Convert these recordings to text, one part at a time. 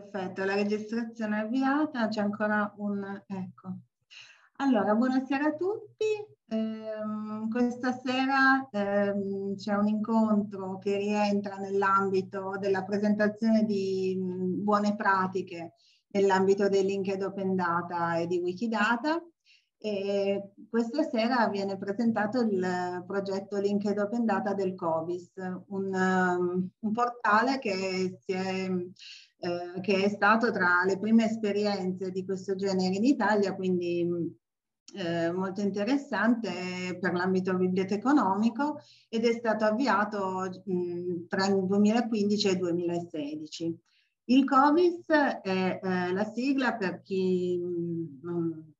Perfetto, la registrazione è avviata, c'è ancora un... ecco. Allora, buonasera a tutti. Eh, questa sera eh, c'è un incontro che rientra nell'ambito della presentazione di mh, buone pratiche nell'ambito dei linked open data e di Wikidata. E questa sera viene presentato il progetto Linked Open Data del COVIS, un, um, un portale che si è eh, che è stato tra le prime esperienze di questo genere in Italia, quindi eh, molto interessante per l'ambito biblioteconomico ed è stato avviato mh, tra il 2015 e il 2016. Il COVIS è eh, la sigla per chi mh,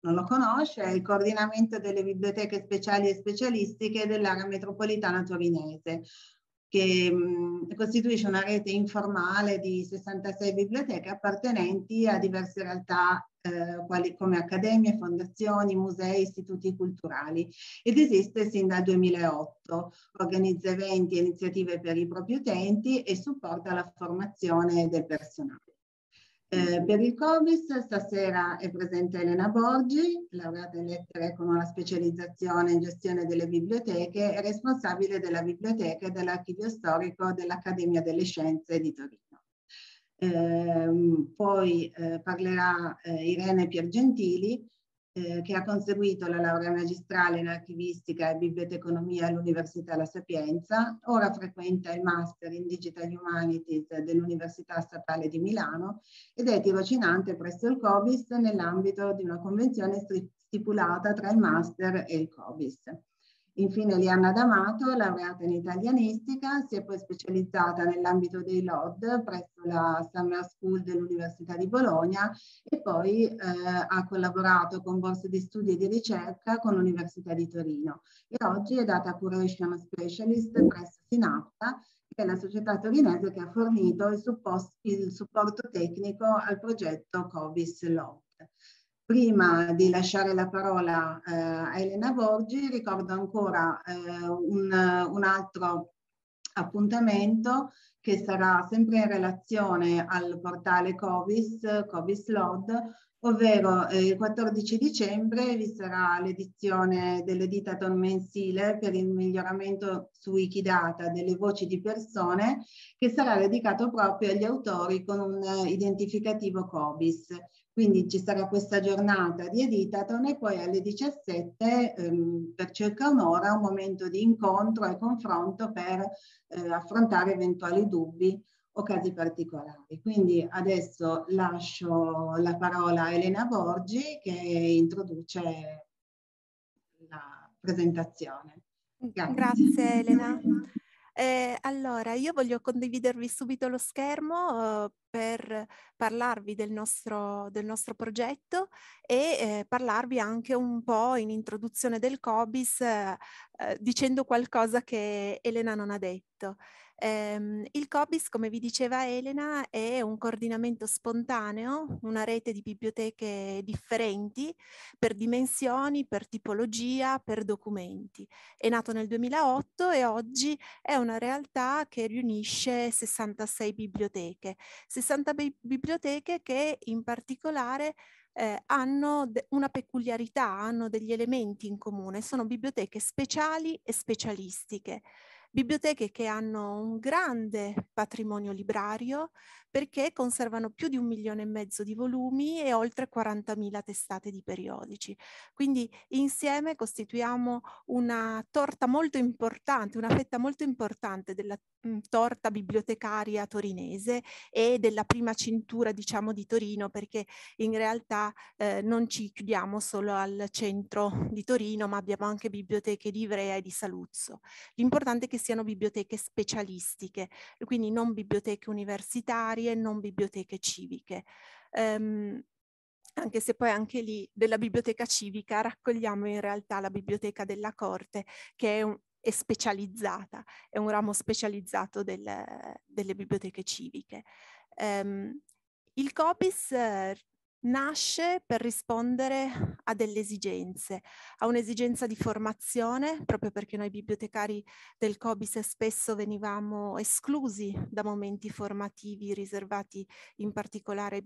non lo conosce, è il coordinamento delle biblioteche speciali e specialistiche dell'area metropolitana torinese, che mh, costituisce una rete informale di 66 biblioteche appartenenti a diverse realtà eh, quali, come accademie, fondazioni, musei, istituti culturali ed esiste sin dal 2008. Organizza eventi e iniziative per i propri utenti e supporta la formazione del personale. Eh, per il COVIS stasera è presente Elena Borgi, laureata in lettere con una specializzazione in gestione delle biblioteche e responsabile della biblioteca e dell'archivio storico dell'Accademia delle Scienze di Torino. Eh, poi eh, parlerà eh, Irene Piergentili, eh, che ha conseguito la laurea magistrale in archivistica e biblioteconomia all'Università La Sapienza, ora frequenta il Master in Digital Humanities dell'Università Statale di Milano ed è tirocinante presso il COBIS nell'ambito di una convenzione stipulata tra il Master e il COBIS. Infine Liana D'Amato, laureata in italianistica, si è poi specializzata nell'ambito dei LOD presso la Summer School dell'Università di Bologna e poi eh, ha collaborato con borse di studio e di ricerca con l'Università di Torino e oggi è data Curation Specialist presso Sinapta che è la società torinese che ha fornito il, supposto, il supporto tecnico al progetto Covis lod Prima di lasciare la parola eh, a Elena Borgi, ricordo ancora eh, un, un, altro appuntamento che sarà sempre in relazione al portale Covis, Covis Lod, ovvero eh, il 14 dicembre vi sarà l'edizione dell'editaton mensile per il miglioramento su Wikidata delle voci di persone che sarà dedicato proprio agli autori con un eh, identificativo Covis. Quindi ci sarà questa giornata di Editaton e poi alle 17 ehm, per circa un'ora un momento di incontro e confronto per eh, affrontare eventuali dubbi o casi particolari. Quindi adesso lascio la parola a Elena Borgi che introduce la presentazione. Grazie, Grazie Elena. Eh, allora, io voglio condividervi subito lo schermo eh, per parlarvi del nostro, del nostro progetto e eh, parlarvi anche un po' in introduzione del COBIS eh, dicendo qualcosa che Elena non ha detto. Eh, il COBIS, come vi diceva Elena, è un coordinamento spontaneo, una rete di biblioteche differenti per dimensioni, per tipologia, per documenti. È nato nel 2008 e oggi è una realtà che riunisce 66 biblioteche. 60 bi biblioteche che in particolare eh, hanno una peculiarità, hanno degli elementi in comune, sono biblioteche speciali e specialistiche biblioteche che hanno un grande patrimonio librario perché conservano più di un milione e mezzo di volumi e oltre 40.000 testate di periodici. Quindi insieme costituiamo una torta molto importante, una fetta molto importante della mh, torta bibliotecaria torinese e della prima cintura diciamo di Torino perché in realtà eh, non ci chiudiamo solo al centro di Torino ma abbiamo anche biblioteche di Ivrea e di Saluzzo. L'importante è che siano biblioteche specialistiche, quindi non biblioteche universitarie, non biblioteche civiche. Um, anche se poi anche lì della biblioteca civica raccogliamo in realtà la biblioteca della corte che è, un, è specializzata, è un ramo specializzato del, delle biblioteche civiche. Um, il COPIS nasce per rispondere a delle esigenze, a un'esigenza di formazione, proprio perché noi bibliotecari del Cobis spesso venivamo esclusi da momenti formativi riservati in particolare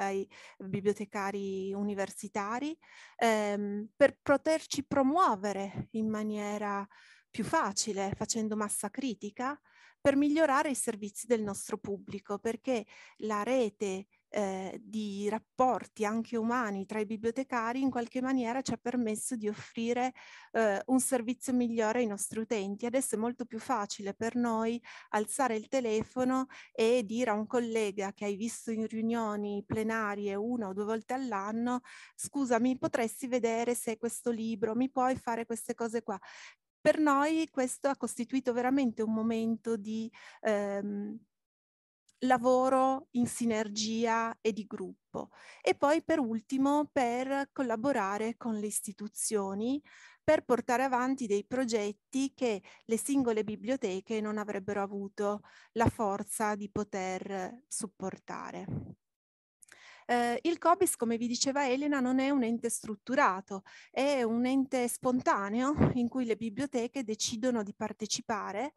ai, bibliotecari universitari, ehm, per poterci promuovere in maniera più facile, facendo massa critica, per migliorare i servizi del nostro pubblico, perché la rete eh, di rapporti anche umani tra i bibliotecari in qualche maniera ci ha permesso di offrire eh, un servizio migliore ai nostri utenti. Adesso è molto più facile per noi alzare il telefono e dire a un collega che hai visto in riunioni plenarie una o due volte all'anno, scusami, potresti vedere se questo libro, mi puoi fare queste cose qua. Per noi questo ha costituito veramente un momento di... Ehm, lavoro in sinergia e di gruppo e poi per ultimo per collaborare con le istituzioni per portare avanti dei progetti che le singole biblioteche non avrebbero avuto la forza di poter supportare. Eh, il COBIS, come vi diceva Elena, non è un ente strutturato, è un ente spontaneo in cui le biblioteche decidono di partecipare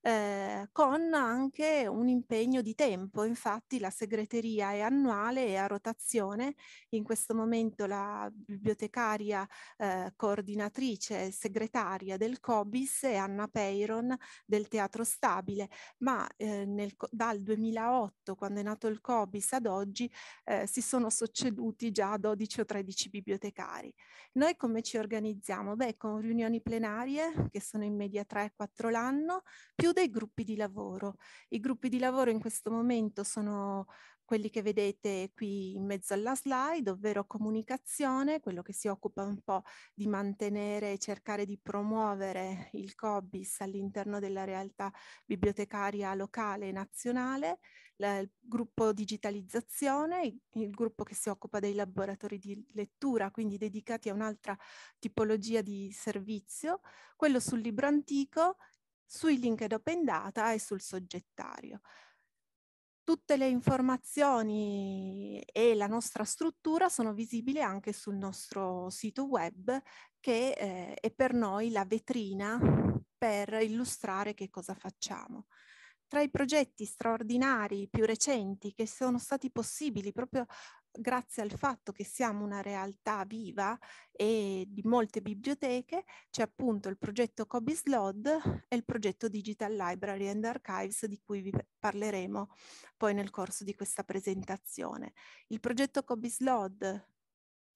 eh, con anche un impegno di tempo. Infatti la segreteria è annuale e a rotazione. In questo momento la bibliotecaria eh, coordinatrice e segretaria del COBIS è Anna Peyron del Teatro Stabile, ma eh, nel, dal 2008, quando è nato il COBIS, ad oggi eh, si sono succeduti già 12 o 13 bibliotecari. Noi come ci organizziamo? Beh, con riunioni plenarie, che sono in media 3-4 l'anno, più chiude i gruppi di lavoro. I gruppi di lavoro in questo momento sono quelli che vedete qui in mezzo alla slide, ovvero comunicazione, quello che si occupa un po' di mantenere e cercare di promuovere il COBIS all'interno della realtà bibliotecaria locale e nazionale, il gruppo digitalizzazione, il gruppo che si occupa dei laboratori di lettura, quindi dedicati a un'altra tipologia di servizio, quello sul libro antico, sui link linked open data e sul soggettario. Tutte le informazioni e la nostra struttura sono visibili anche sul nostro sito web che eh, è per noi la vetrina per illustrare che cosa facciamo. Tra i progetti straordinari più recenti che sono stati possibili proprio grazie al fatto che siamo una realtà viva e di molte biblioteche, c'è appunto il progetto Cobis Lod e il progetto Digital Library and Archives di cui vi parleremo poi nel corso di questa presentazione. Il progetto Cobis Lod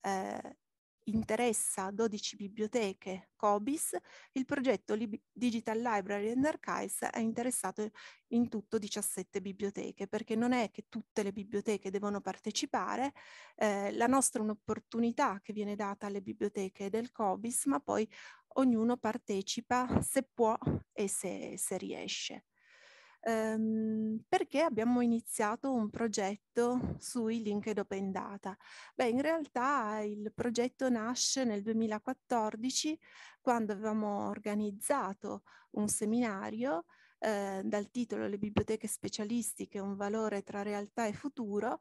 eh, interessa 12 biblioteche COBIS, il progetto Lib Digital Library and Archives è interessato in tutto 17 biblioteche, perché non è che tutte le biblioteche devono partecipare, eh, la nostra è un'opportunità che viene data alle biblioteche del COBIS, ma poi ognuno partecipa se può e se, se riesce ehm, perché abbiamo iniziato un progetto sui linked open data. Beh, in realtà il progetto nasce nel 2014 quando avevamo organizzato un seminario eh, dal titolo Le biblioteche specialistiche, un valore tra realtà e futuro,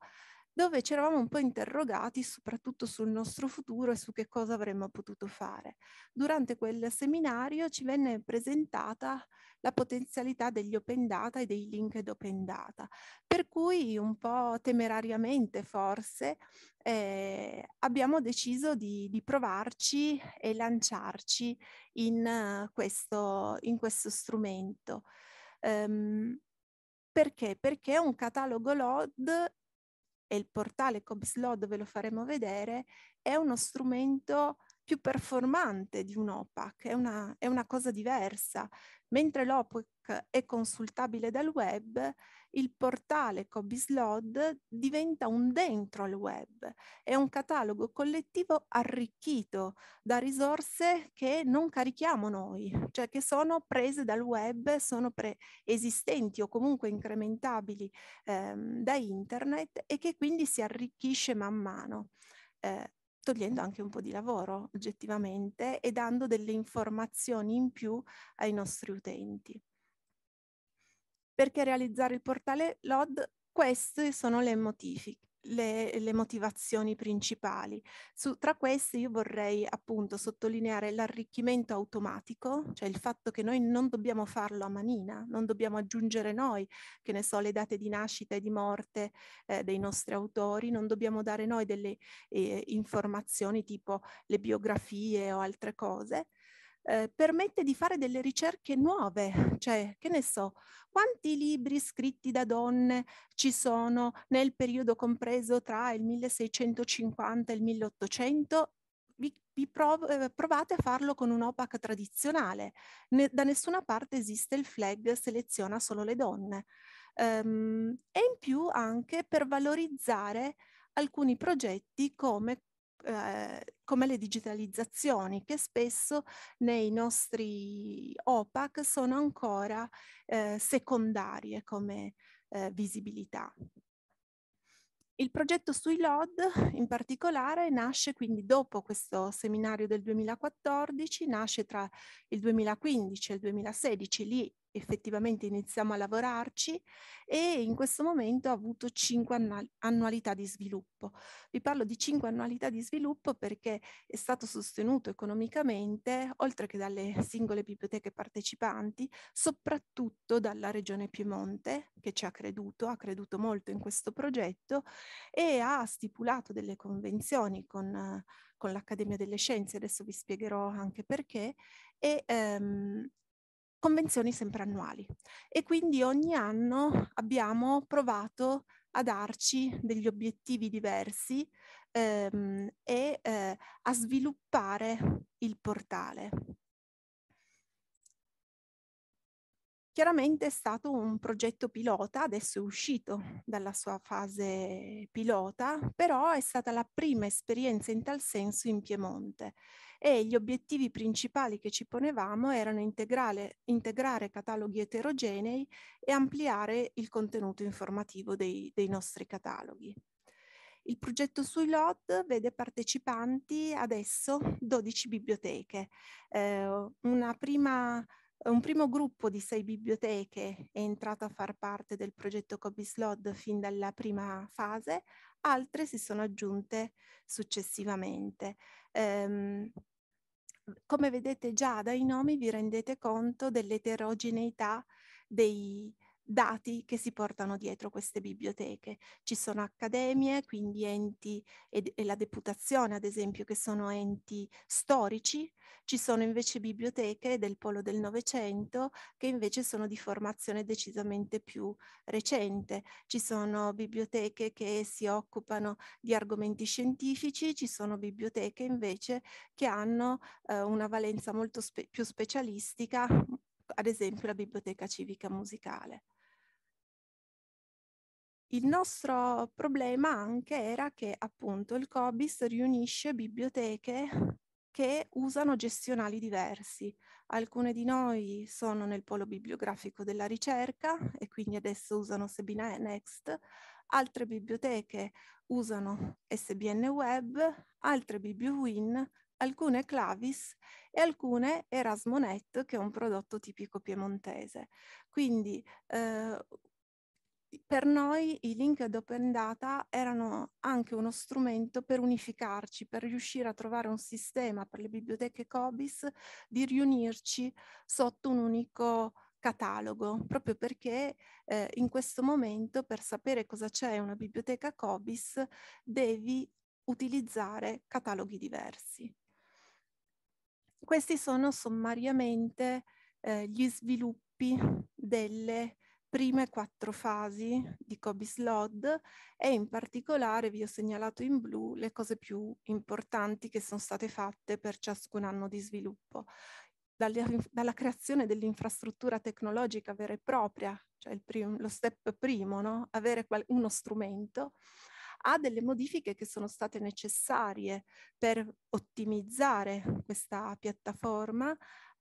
dove ci eravamo un po' interrogati soprattutto sul nostro futuro e su che cosa avremmo potuto fare. Durante quel seminario ci venne presentata la potenzialità degli open data e dei linked open data, per cui un po' temerariamente forse eh, abbiamo deciso di, di, provarci e lanciarci in, uh, questo, in questo, strumento. Um, perché? Perché un catalogo LOD e il portale COBSLO ve lo faremo vedere, è uno strumento più performante di un OPAC, è una, è una cosa diversa. Mentre l'OPAC è consultabile dal web, il portale Cobislod diventa un dentro al web, è un catalogo collettivo arricchito da risorse che non carichiamo noi, cioè che sono prese dal web, sono preesistenti o comunque incrementabili ehm, da internet e che quindi si arricchisce man mano. Eh, togliendo anche un po' di lavoro oggettivamente e dando delle informazioni in più ai nostri utenti. Perché realizzare il portale LOD? Queste sono le, motifiche. Le, le, motivazioni principali. Su, tra queste io vorrei appunto sottolineare l'arricchimento automatico, cioè il fatto che noi non dobbiamo farlo a manina, non dobbiamo aggiungere noi, che ne so, le date di nascita e di morte eh, dei nostri autori, non dobbiamo dare noi delle eh, informazioni tipo le biografie o altre cose, eh, permette di fare delle ricerche nuove, cioè che ne so, quanti libri scritti da donne ci sono nel periodo compreso tra il 1650 e il 1800 vi, vi prov eh, provate a farlo con un OPAC tradizionale. Ne da nessuna parte esiste il flag seleziona solo le donne. Um, e in più anche per valorizzare alcuni progetti come eh, come le digitalizzazioni che spesso nei nostri OPAC sono ancora eh, secondarie come eh, visibilità. Il progetto sui LOD in particolare nasce quindi dopo questo seminario del 2014, nasce tra il 2015 e il 2016, lì effettivamente iniziamo a lavorarci e in questo momento ha avuto 5 annualità di sviluppo. Vi parlo di 5 annualità di sviluppo perché è stato sostenuto economicamente, oltre che dalle singole biblioteche partecipanti, soprattutto dalla Regione Piemonte che ci ha creduto, ha creduto molto in questo progetto e ha stipulato delle convenzioni con, con l'Accademia delle Scienze, adesso vi spiegherò anche perché, e, ehm, convenzioni sempre annuali e quindi ogni anno abbiamo provato a darci degli obiettivi diversi ehm, e eh, a sviluppare il portale. Chiaramente è stato un progetto pilota, adesso è uscito dalla sua fase pilota, però è stata la prima esperienza in tal senso in Piemonte e gli obiettivi principali che ci ponevamo erano integrare cataloghi eterogenei e ampliare il contenuto informativo dei, dei nostri cataloghi. Il progetto sui LOD vede partecipanti adesso 12 biblioteche. Eh, prima, un primo gruppo di sei biblioteche è entrato a far parte del progetto Cobis LOD fin dalla prima fase, altre si sono aggiunte successivamente. Eh, come vedete già dai nomi vi rendete conto dell'eterogeneità dei, dati che si portano dietro queste biblioteche. Ci sono accademie, quindi enti ed, e la deputazione ad esempio che sono enti storici, ci sono invece biblioteche del polo del Novecento che invece sono di formazione decisamente più recente, ci sono biblioteche che si occupano di argomenti scientifici, ci sono biblioteche invece che hanno eh, una valenza molto spe- più specialistica, ad esempio la biblioteca civica musicale. Il nostro problema anche era che appunto il COBIS riunisce biblioteche che usano gestionali diversi. Alcune di noi sono nel polo bibliografico della ricerca e quindi adesso usano Sebina Next, altre biblioteche usano SBN Web, altre BibioWin, alcune Clavis e alcune Erasmonet, che è un prodotto tipico piemontese. Quindi eh, per noi i link ad open data erano anche uno strumento per unificarci, per riuscire a trovare un sistema per le biblioteche COBIS di riunirci sotto un unico catalogo, proprio perché eh, in questo momento per sapere cosa c'è una biblioteca COBIS devi utilizzare cataloghi diversi. Questi sono sommariamente eh, gli sviluppi delle prime quattro fasi di Cobis Lod e in particolare vi ho segnalato in blu le cose più importanti che sono state fatte per ciascun anno di sviluppo. Dalla, dalla creazione dell'infrastruttura tecnologica vera e propria, cioè primo, lo step primo, no? avere uno strumento, ha delle modifiche che sono state necessarie per ottimizzare questa piattaforma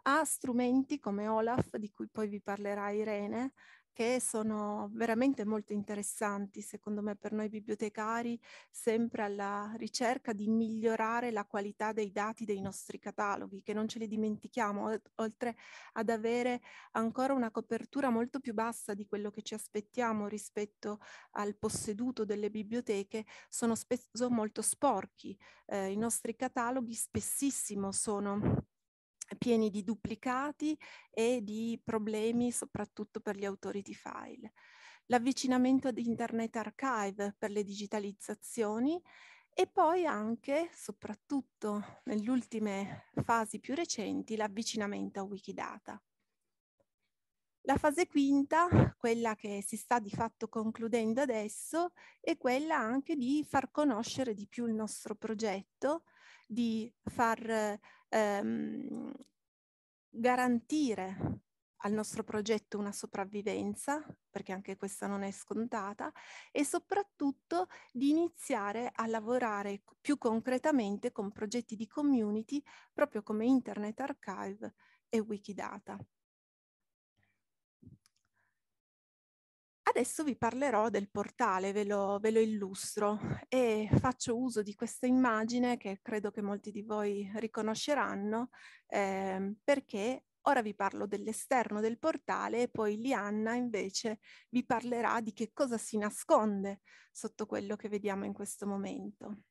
ha strumenti come Olaf, di cui poi vi parlerà Irene, che sono veramente molto interessanti, secondo me, per noi bibliotecari, sempre alla ricerca di migliorare la qualità dei dati dei nostri cataloghi, che non ce li dimentichiamo, oltre ad avere ancora una copertura molto più bassa di quello che ci aspettiamo rispetto al posseduto delle biblioteche, sono spesso molto sporchi. Eh, I nostri cataloghi spessissimo sono pieni di duplicati e di problemi soprattutto per gli authority file. L'avvicinamento ad Internet Archive per le digitalizzazioni e poi anche, soprattutto nelle ultime fasi più recenti, l'avvicinamento a Wikidata. La fase quinta, quella che si sta di fatto concludendo adesso, è quella anche di far conoscere di più il nostro progetto, di far ehm, garantire al nostro progetto una sopravvivenza, perché anche questa non è scontata, e soprattutto di iniziare a lavorare più concretamente con progetti di community, proprio come Internet Archive e Wikidata. Adesso vi parlerò del portale, ve lo, ve lo illustro e faccio uso di questa immagine che credo che molti di voi riconosceranno eh, perché Ora vi parlo dell'esterno del portale e poi Lianna invece vi parlerà di che cosa si nasconde sotto quello che vediamo in questo momento.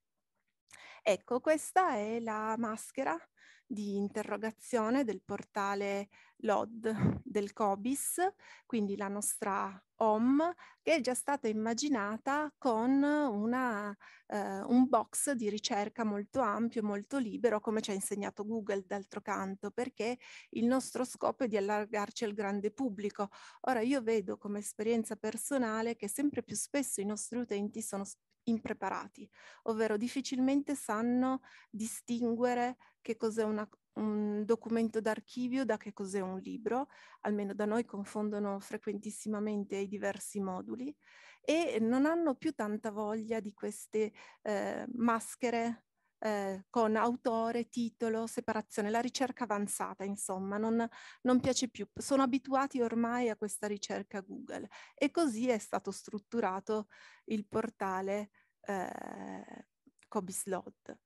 Ecco, questa è la maschera di interrogazione del portale LOD del COBIS, quindi la nostra home, che è già stata immaginata con una, eh, un box di ricerca molto ampio, molto libero, come ci ha insegnato Google d'altro canto, perché il nostro scopo è di allargarci al grande pubblico. Ora io vedo come esperienza personale che sempre più spesso i nostri utenti sono impreparati, ovvero difficilmente sanno distinguere che cos'è una, un documento d'archivio da che cos'è un libro, almeno da noi confondono frequentissimamente i diversi moduli e non hanno più tanta voglia di queste eh, maschere eh, con autore, titolo, separazione, la ricerca avanzata, insomma, non, non piace più. Sono abituati ormai a questa ricerca Google e così è stato strutturato il portale eh, Cobislot.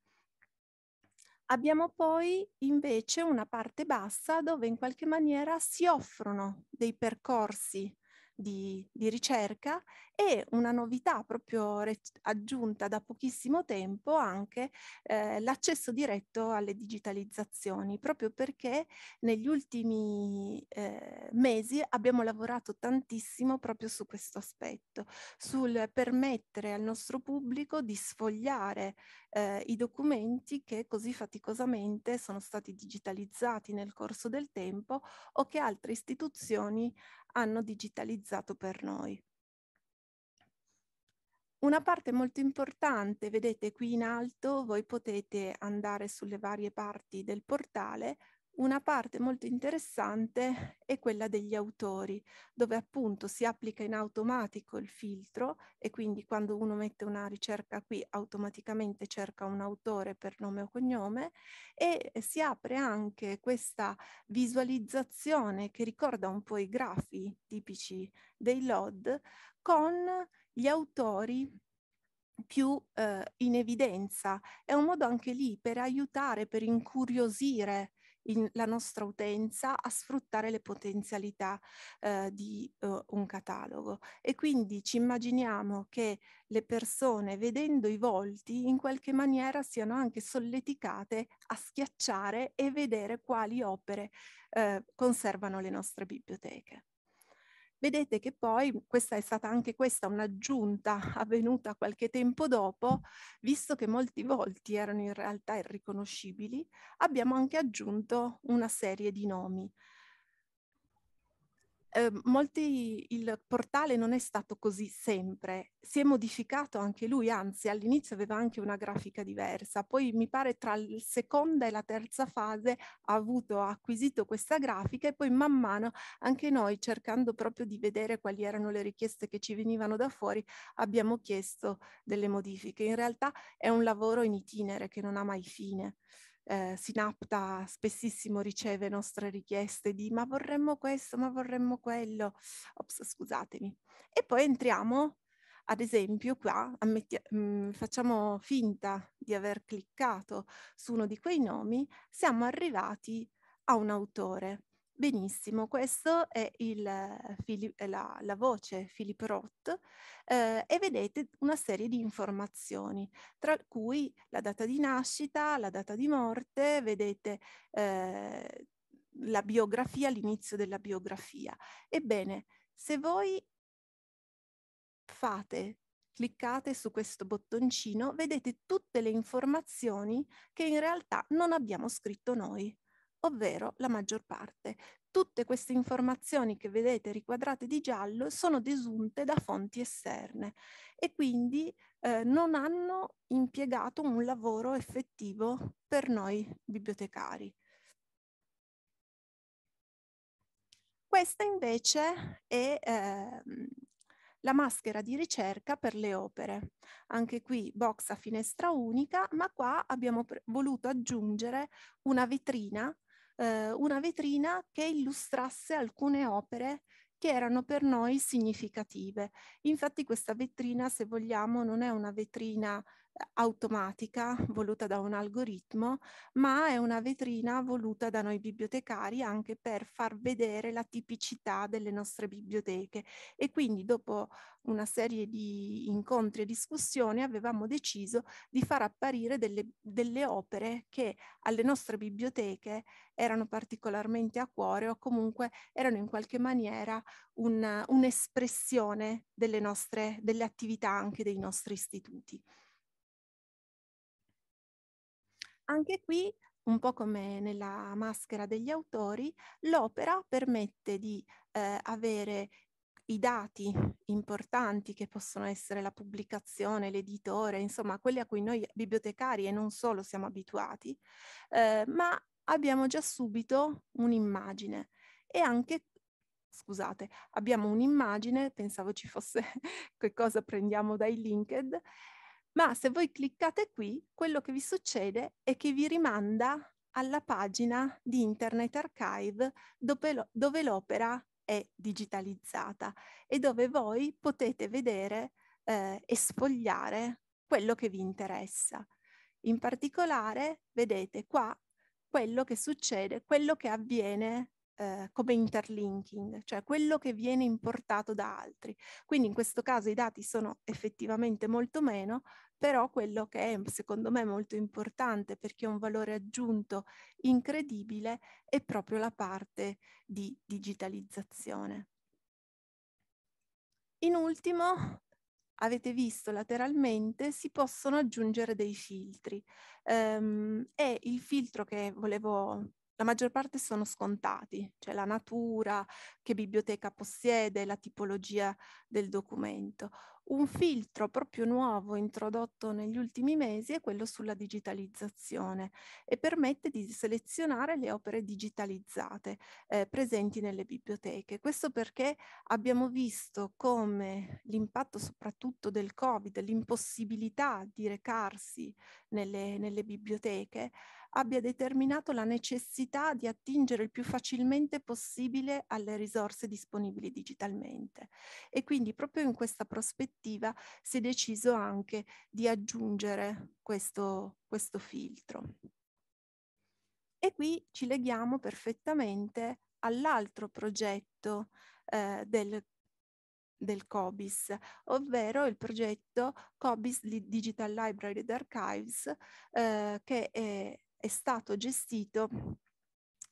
Abbiamo poi invece una parte bassa dove in qualche maniera si offrono dei percorsi di, di ricerca e una novità proprio re- aggiunta da pochissimo tempo anche eh, l'accesso diretto alle digitalizzazioni, proprio perché negli ultimi eh, mesi abbiamo lavorato tantissimo proprio su questo aspetto, sul permettere al nostro pubblico di sfogliare eh, i documenti che così faticosamente sono stati digitalizzati nel corso del tempo o che altre istituzioni hanno digitalizzato per noi. Una parte molto importante, vedete qui in alto, voi potete andare sulle varie parti del portale una parte molto interessante è quella degli autori, dove appunto si applica in automatico il filtro e quindi quando uno mette una ricerca qui automaticamente cerca un autore per nome o cognome e si apre anche questa visualizzazione che ricorda un po' i grafi tipici dei LOD con gli autori più eh, in evidenza. È un modo anche lì per aiutare, per incuriosire in, la nostra utenza a sfruttare le potenzialità eh, di eh, un catalogo. E quindi ci immaginiamo che le persone, vedendo i volti, in qualche maniera siano anche solleticate a schiacciare e vedere quali opere eh, conservano le nostre biblioteche. Vedete che poi mhmm, questa è stata anche questa un'aggiunta avvenuta qualche tempo dopo, visto che molti volti erano in realtà irriconoscibili, abbiamo anche aggiunto una serie di nomi eh, molti, il portale non è stato così sempre, si è modificato anche lui, anzi all'inizio aveva anche una grafica diversa, poi mi pare tra la seconda e la terza fase ha, avuto, ha acquisito questa grafica e poi man mano anche noi cercando proprio di vedere quali erano le richieste che ci venivano da fuori abbiamo chiesto delle modifiche. In realtà è un lavoro in itinere che non ha mai fine eh, Sinapta spessissimo riceve nostre richieste di ma vorremmo questo, ma vorremmo quello, ops scusatemi. E poi entriamo, ad esempio qua, ammetti, mh, mm, facciamo finta di aver cliccato su uno di quei nomi, siamo arrivati a un autore. Benissimo, questa è il, eh, la, la, voce Philip Roth eh, e vedete una serie di informazioni, tra cui la data di nascita, la data di morte, vedete eh, la biografia, l'inizio della biografia. Ebbene, se voi fate cliccate su questo bottoncino, vedete tutte le informazioni che in realtà non abbiamo scritto noi ovvero la maggior parte. Tutte queste informazioni che vedete riquadrate di giallo sono desunte da fonti esterne e quindi eh, non hanno impiegato un lavoro effettivo per noi bibliotecari. Questa invece è eh, la maschera di ricerca per le opere. Anche qui box a finestra unica, ma qua abbiamo voluto aggiungere una vetrina eh, una vetrina che illustrasse alcune opere che erano per noi significative. Infatti questa vetrina, se vogliamo, non è una vetrina automatica voluta da un algoritmo, ma è una vetrina voluta da noi bibliotecari anche per far vedere la tipicità delle nostre biblioteche e quindi dopo una serie di incontri e discussioni avevamo deciso di far apparire delle, delle opere che alle nostre biblioteche erano particolarmente a cuore o comunque erano in qualche maniera una, un'espressione delle nostre delle attività anche dei nostri istituti. Anche qui, un po' come nella maschera degli autori, l'opera permette di eh, avere i dati importanti che possono essere la pubblicazione, l'editore, insomma quelli a cui noi bibliotecari e non solo siamo abituati, eh, ma abbiamo già subito un'immagine e anche scusate, abbiamo un'immagine, pensavo ci fosse qualcosa prendiamo dai linked, ma se voi cliccate qui, quello che vi succede è che vi rimanda alla pagina di Internet Archive dove, l'opera è digitalizzata e dove voi potete vedere eh, e sfogliare quello che vi interessa. In particolare, vedete qua quello che succede, quello che avviene eh, come interlinking, cioè quello che viene importato da altri. Quindi in questo caso i dati sono effettivamente molto meno, però quello che è secondo me molto importante perché ha un valore aggiunto incredibile è proprio la parte di digitalizzazione. In ultimo, avete visto lateralmente, si possono aggiungere dei filtri. Um, ehm, e il filtro che volevo la maggior parte sono scontati, cioè la natura, che biblioteca possiede, la tipologia del documento. Un filtro proprio nuovo introdotto negli ultimi mesi è quello sulla digitalizzazione e permette di selezionare le opere digitalizzate eh, presenti nelle biblioteche. Questo perché abbiamo visto come l'impatto soprattutto del Covid, l'impossibilità di recarsi nelle, nelle biblioteche, abbia determinato la necessità di attingere il più facilmente possibile alle risorse disponibili digitalmente. E quindi proprio in questa prospettiva si è deciso anche di aggiungere questo, questo filtro. E qui ci leghiamo perfettamente all'altro progetto eh, del del COBIS, ovvero il progetto COBIS Digital Library and Archives, eh, che è è stato gestito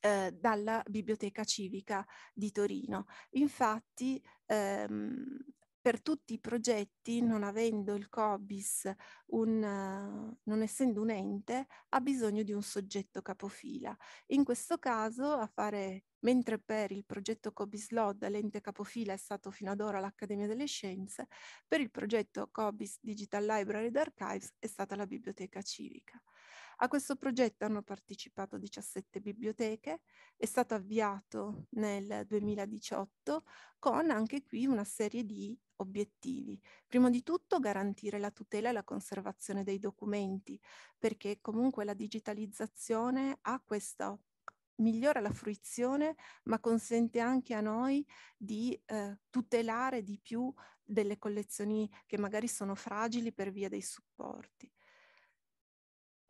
eh, dalla Biblioteca Civica di Torino. Infatti ehm, per tutti i progetti, non avendo il COBIS, un, uh, non essendo un ente, ha bisogno di un soggetto capofila. In questo caso, a fare, mentre per il progetto COBIS LOD l'ente capofila è stato fino ad ora l'Accademia delle Scienze, per il progetto COBIS Digital Library ed Archives è stata la Biblioteca Civica. A questo progetto hanno partecipato 17 biblioteche, è stato avviato nel 2018 con anche qui una serie di obiettivi. Prima di tutto garantire la tutela e la conservazione dei documenti, perché comunque la digitalizzazione ha questa migliora la fruizione, ma consente anche a noi di eh, tutelare di più delle collezioni che magari sono fragili per via dei supporti.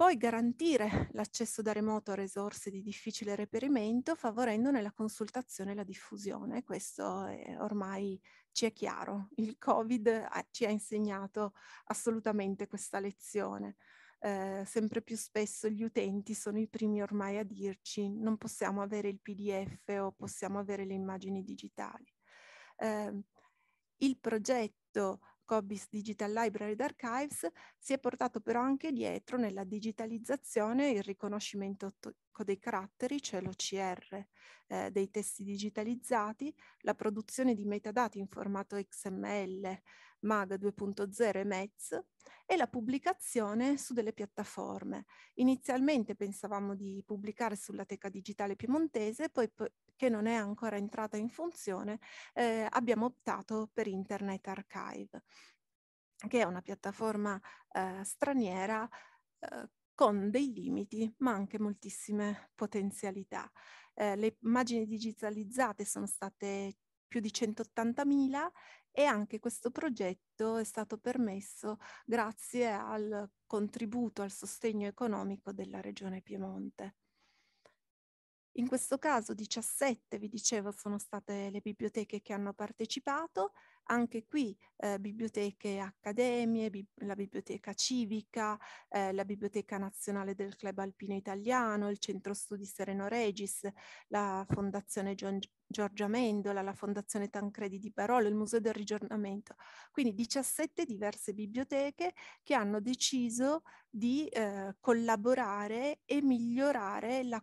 Poi garantire l'accesso da remoto a risorse di difficile reperimento favorendone la consultazione e la diffusione. Questo è, ormai ci è chiaro. Il Covid ha, ci ha insegnato assolutamente questa lezione. Eh, sempre più spesso gli utenti sono i primi ormai a dirci non possiamo avere il PDF o possiamo avere le immagini digitali. Eh, il progetto Scobies Digital Library ed Archives si è portato però anche dietro nella digitalizzazione il riconoscimento dei caratteri, cioè l'OCR, eh, dei testi digitalizzati, la produzione di metadati in formato XML, MAG 2.0 e METS e la pubblicazione su delle piattaforme. Inizialmente pensavamo di pubblicare sulla Teca Digitale Piemontese, poi, poi che non è ancora entrata in funzione, eh, abbiamo optato per Internet Archive, che è una piattaforma eh, straniera eh, con dei limiti, ma anche moltissime potenzialità. Eh, le immagini digitalizzate sono state più di 180.000 e anche questo progetto è stato permesso grazie al contributo, al sostegno economico della Regione Piemonte. In questo caso 17, vi dicevo, sono state le biblioteche che hanno partecipato, anche qui eh, biblioteche accademie, bi la biblioteca civica, eh, la biblioteca nazionale del Club Alpino Italiano, il Centro Studi Sereno Regis, la Fondazione Gian Giorgia Mendola, la Fondazione Tancredi di Barolo, il Museo del Rigiornamento. Quindi 17 diverse biblioteche che hanno deciso di eh, collaborare e migliorare la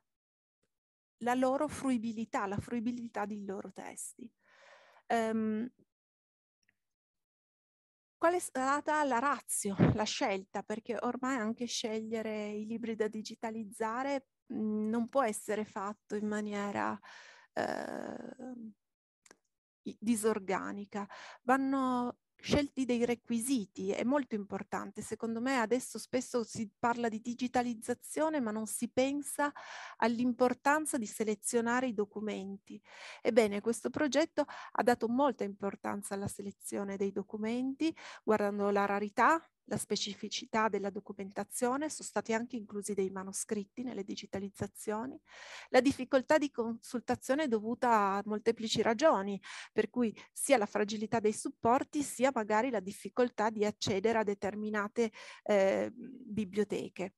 la loro fruibilità, la fruibilità dei loro testi. Um, qual è stata la razza, la scelta? Perché ormai anche scegliere i libri da digitalizzare mh, mhmm, non può essere fatto in maniera eh, disorganica. Vanno scelti dei requisiti, è molto importante. Secondo me adesso spesso si parla di digitalizzazione ma non si pensa all'importanza di selezionare i documenti. Ebbene, questo progetto ha dato molta importanza alla selezione dei documenti, guardando la rarità, la specificità della documentazione, sono stati anche inclusi dei manoscritti nelle digitalizzazioni, la difficoltà di consultazione è dovuta a molteplici ragioni, per cui sia la fragilità dei supporti sia magari la difficoltà di accedere a determinate eh, biblioteche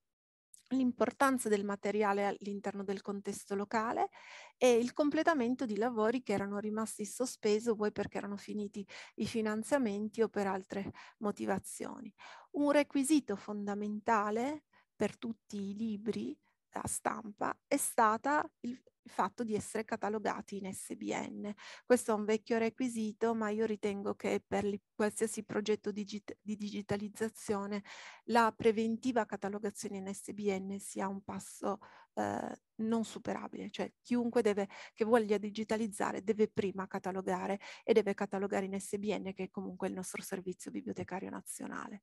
l'importanza del materiale all'interno del contesto locale e il completamento di lavori che erano rimasti in sospeso vuoi perché erano finiti i finanziamenti o per altre motivazioni. Un requisito fondamentale per tutti i libri a stampa è stata il, il fatto di essere catalogati in SBN. Questo è un vecchio requisito, ma io ritengo che per qualsiasi progetto digit di digitalizzazione la preventiva catalogazione in SBN sia un passo eh, non superabile, cioè chiunque deve, che voglia digitalizzare deve prima catalogare e deve catalogare in SBN che è comunque il nostro servizio bibliotecario nazionale.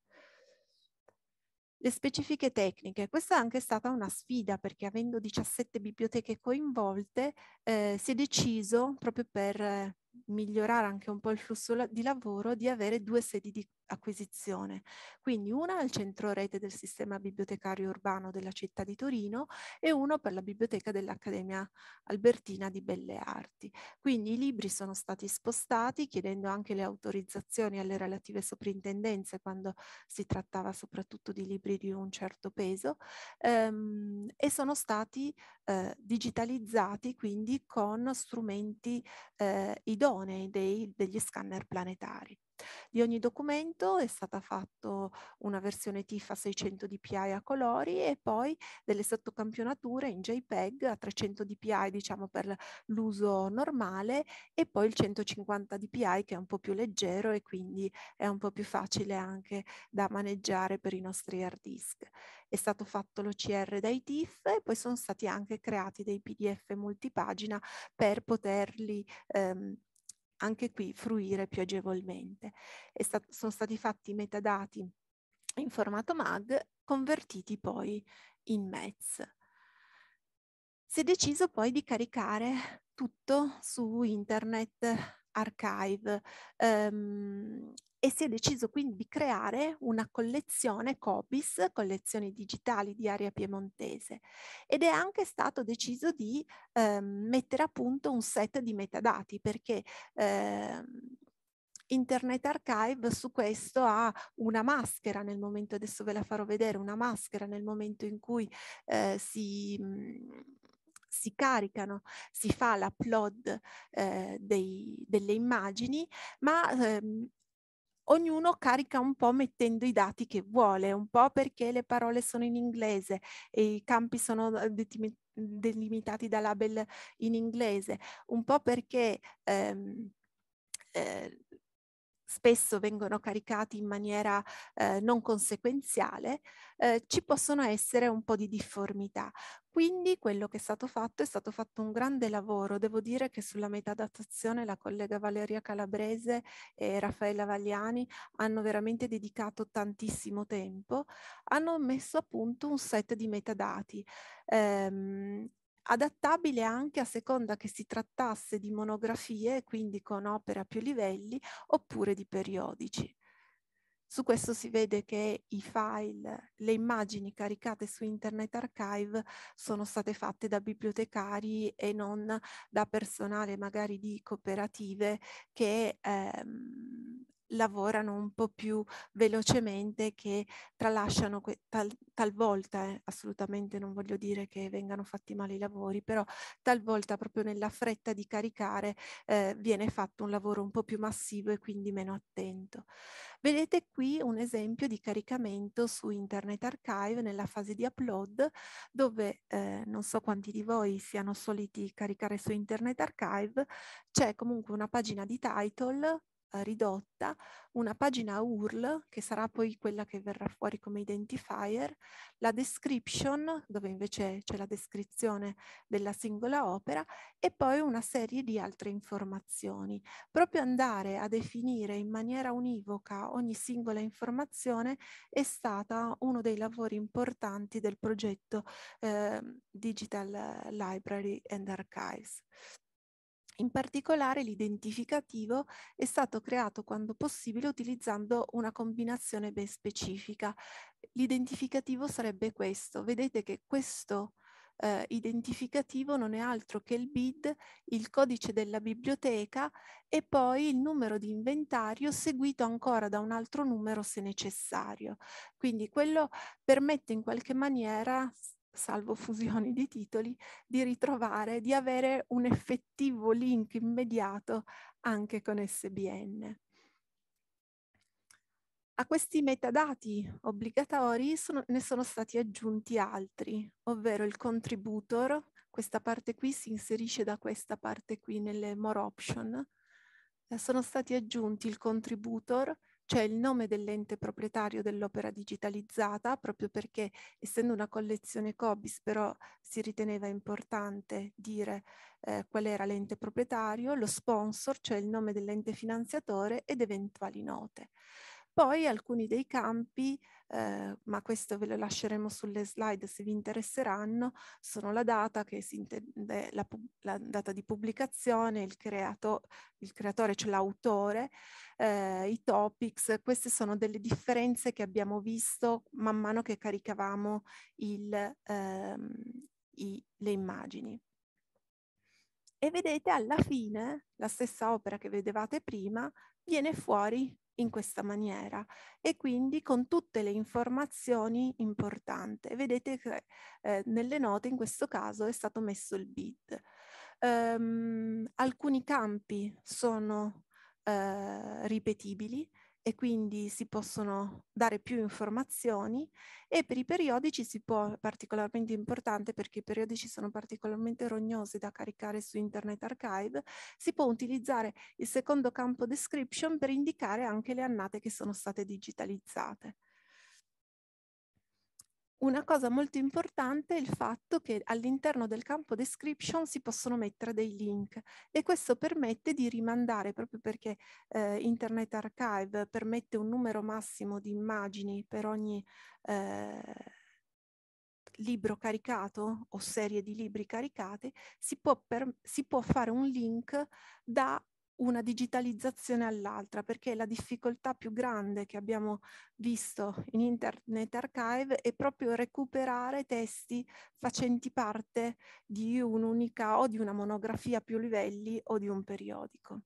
Le specifiche tecniche, questa è anche stata una sfida perché avendo 17 biblioteche coinvolte eh, si è deciso proprio per eh, migliorare anche un po' il flusso di lavoro di avere due sedi di acquisizione. Quindi una al centro rete del sistema bibliotecario urbano della città di Torino e uno per la biblioteca dell'Accademia Albertina di Belle Arti. Quindi i libri sono stati spostati chiedendo anche le autorizzazioni alle relative soprintendenze quando si trattava soprattutto di libri di un certo peso ehm, e sono stati eh, digitalizzati quindi con strumenti eh, idonei dei, degli scanner planetari. Di ogni documento è stata fatta una versione TIFF a 600 dpi a colori e poi delle sottocampionature in JPEG a 300 dpi diciamo per l'uso normale e poi il 150 dpi che è un po' più leggero e quindi è un po' più facile anche da maneggiare per i nostri hard disk. È stato fatto l'OCR dai TIFF e poi sono stati anche creati dei PDF multipagina per poterli ehm, anche qui fruire più agevolmente. Sta sono stati fatti i metadati in formato MAG convertiti poi in METS. Si è deciso poi di caricare tutto su Internet Archive. Um, e si è deciso quindi di creare una collezione COPIS, collezioni digitali di area piemontese, ed è anche stato deciso di eh, mettere a punto un set di metadati perché eh, Internet Archive su questo ha una maschera nel momento, adesso ve la farò vedere, una maschera nel momento in cui eh, si, mh, mm, si, caricano, si fa l'upload eh, delle immagini, ma ehm, ognuno carica un po' mettendo i dati che vuole, un po' perché le parole sono in inglese e i campi sono eh, delimitati da label in inglese, un po' perché... Ehm, eh, spesso vengono caricati in maniera eh, non conseguenziale, eh, ci possono essere un po' di difformità. Quindi quello che è stato fatto è stato fatto un grande lavoro. Devo dire che sulla metadatazione la collega Valeria Calabrese e Raffaella Vagliani hanno veramente dedicato tantissimo tempo. Hanno messo a punto un set di metadati. Ehm, adattabile anche a seconda che si trattasse di monografie, quindi con opere a più livelli, oppure di periodici. Su questo si vede che i file, le immagini caricate su Internet Archive sono state fatte da bibliotecari e non da personale magari di cooperative che ehm, lavorano un po' più velocemente, che tralasciano que- tal- talvolta, eh, assolutamente non voglio dire che vengano fatti male i lavori, però talvolta proprio nella fretta di caricare eh, viene fatto un lavoro un po' più massivo e quindi meno attento. Vedete qui un esempio di caricamento su Internet Archive nella fase di upload, dove eh, non so quanti di voi siano soliti caricare su Internet Archive, c'è comunque una pagina di title eh, ridotta, una pagina URL, che sarà poi quella che verrà fuori come identifier, la description, dove invece c'è la descrizione della singola opera, e poi una serie di altre informazioni. Proprio andare a definire in maniera univoca ogni singola informazione è stata uno dei lavori importanti del progetto eh, Digital Library and Archives. In particolare l'identificativo è stato creato quando possibile utilizzando una combinazione ben specifica. L'identificativo sarebbe questo. Vedete che questo eh, identificativo non è altro che il BID, il codice della biblioteca e poi il numero di inventario seguito ancora da un altro numero se necessario. Quindi quello permette in qualche maniera salvo fusioni di titoli, di ritrovare, di avere un effettivo link immediato anche con SBN. A questi metadati obbligatori sono, ne sono stati aggiunti altri, ovvero il contributor, questa parte qui si inserisce da questa parte qui nelle more option, eh, sono stati aggiunti il contributor, c'è il nome dell'ente proprietario dell'opera digitalizzata, proprio perché essendo una collezione COBIS però si riteneva importante dire eh, qual era l'ente proprietario, lo sponsor, cioè il nome dell'ente finanziatore ed eventuali note. Poi alcuni dei campi, eh, ma questo ve lo lasceremo sulle slide se vi interesseranno, sono la data che si intende la, la data di pubblicazione, il, creato, il creatore, cioè l'autore, eh, i topics. Queste sono delle differenze che abbiamo visto man mano che caricavamo il, ehm, i, le immagini. E vedete alla fine, la stessa opera che vedevate prima, viene fuori in questa maniera e quindi con tutte le informazioni importanti. Vedete che eh, nelle note in questo caso è stato messo il bid. Um, alcuni campi sono eh, ripetibili, e quindi si possono dare più informazioni e per i periodici si può, particolarmente importante perché i periodici sono particolarmente rognosi da caricare su Internet Archive, si può utilizzare il secondo campo description per indicare anche le annate che sono state digitalizzate. Una cosa molto importante è il fatto che all'interno del campo description si possono mettere dei link e questo permette di rimandare, proprio perché eh, Internet Archive permette un numero massimo di immagini per ogni eh, libro caricato o serie di libri caricati, si si può fare un link da una digitalizzazione all'altra, perché la difficoltà più grande che abbiamo visto in Internet Archive è proprio recuperare testi facenti parte di un'unica o di una monografia a più livelli o di un periodico.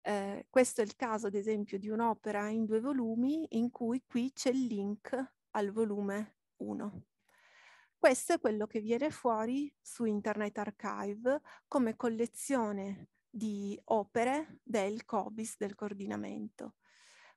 Eh, questo è il caso, ad esempio, di un'opera in due volumi in cui qui c'è il link al volume 1. Questo è quello che viene fuori su Internet Archive come collezione di opere del COBIS, del coordinamento.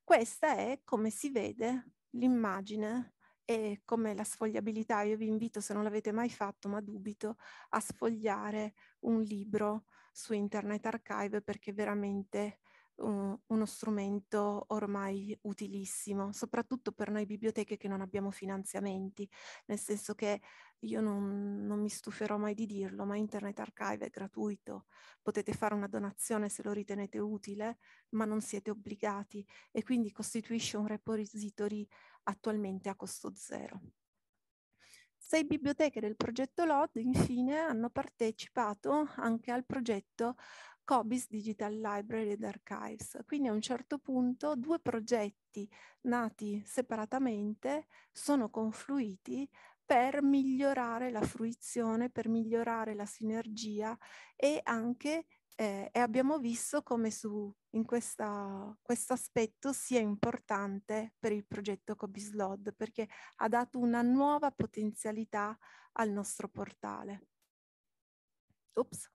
Questa è come si vede l'immagine e come la sfogliabilità. Io vi invito, se non l'avete mai fatto, ma dubito, a sfogliare un libro su Internet Archive perché veramente uno strumento ormai utilissimo, soprattutto per noi biblioteche che non abbiamo finanziamenti, nel senso che io non, non mi stuferò mai di dirlo, ma Internet Archive è gratuito, potete fare una donazione se lo ritenete utile, ma non siete obbligati e quindi costituisce un repository attualmente a costo zero. Sei biblioteche del progetto LOD infine hanno partecipato anche al progetto COBIS Digital Library and Archives. Quindi a un certo punto due progetti nati separatamente sono confluiti per migliorare la fruizione, per migliorare la sinergia e anche eh, e abbiamo visto come su, in questo aspetto sia importante per il progetto Cobislod perché ha dato una nuova potenzialità al nostro portale. Ops.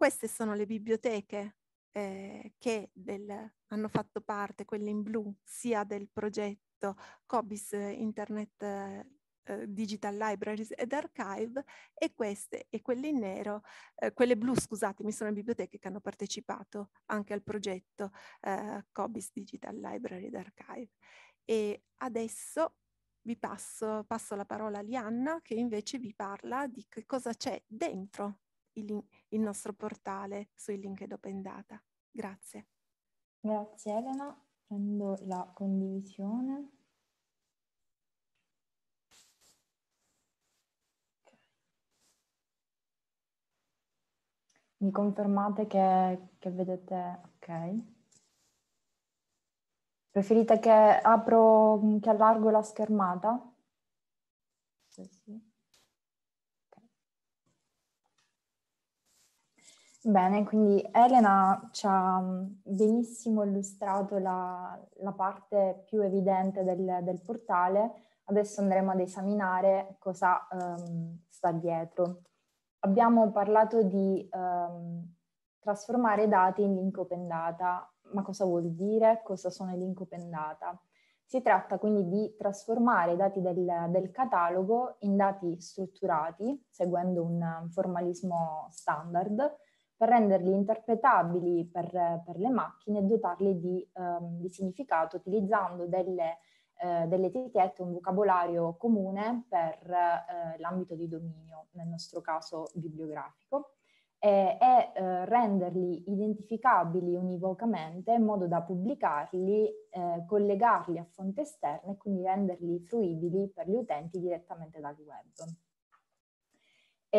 Queste sono le biblioteche eh, che del, hanno fatto parte, quelle in blu, sia del progetto COBIS Internet eh, Digital Libraries ed Archive e queste e quelle in nero, eh, quelle blu scusatemi, sono le biblioteche che hanno partecipato anche al progetto eh, COBIS Digital Library ed Archive. E adesso vi passo, passo la parola a Lianna che invece vi parla di che cosa c'è dentro il, il nostro portale sui link Open Data. Grazie. Grazie Elena, prendo la condivisione. Mi confermate che, che, vedete? Ok. Preferite che apro, che allargo la schermata? Sì, sì. Bene, quindi Elena ci ha mm, benissimo illustrato la, la parte più evidente del, del, portale, adesso andremo ad esaminare cosa um, sta dietro. Abbiamo parlato di um, trasformare dati in link open data, ma cosa vuol dire? Cosa sono i link open data? Si tratta quindi di trasformare i dati del, del catalogo in dati strutturati, seguendo un formalismo standard, per renderli interpretabili per, per le macchine e dotarli di, um, di significato utilizzando delle, eh, delle, etichette, un vocabolario comune per eh, l'ambito di dominio, nel nostro caso bibliografico, e, e eh, renderli identificabili univocamente in modo da pubblicarli, eh, collegarli a fonti esterne e quindi renderli fruibili per gli utenti direttamente dal web.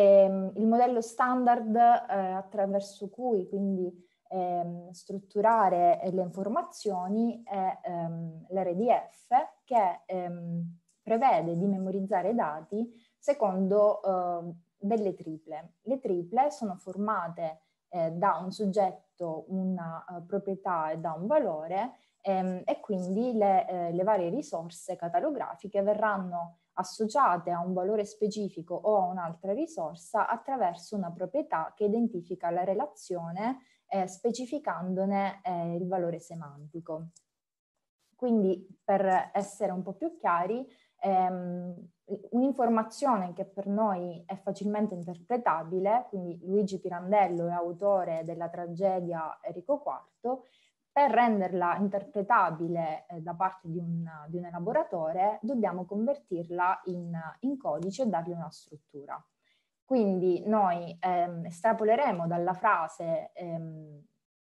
E, ehm, il modello standard eh, attraverso cui quindi ehm, strutturare eh, le informazioni è ehm, l'RDF che ehm, prevede di memorizzare dati secondo eh, delle triple. Le triple sono formate eh, da un soggetto, una uh, proprietà e da un valore ehm, e quindi le, eh, le, varie risorse catalografiche verranno associate a un valore specifico o a un'altra risorsa attraverso una proprietà che identifica la relazione eh, specificandone eh, il valore semantico. Quindi per essere un po' più chiari, ehm, un'informazione che per noi è facilmente interpretabile, quindi Luigi Pirandello è autore della tragedia Enrico IV, per renderla interpretabile eh, da parte di un, di un, elaboratore, dobbiamo convertirla in, in codice e dargli una struttura. Quindi noi ehm, estrapoleremo dalla frase ehm,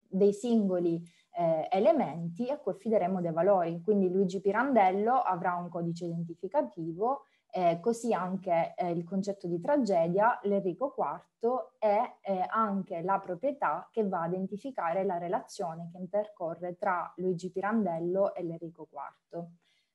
dei singoli eh, elementi a cui affideremo dei valori. Quindi Luigi Pirandello avrà un codice identificativo eh, così anche eh, il concetto di tragedia, l'Enrico IV è eh, anche la proprietà che va a identificare la relazione che intercorre tra Luigi Pirandello e l'Enrico IV.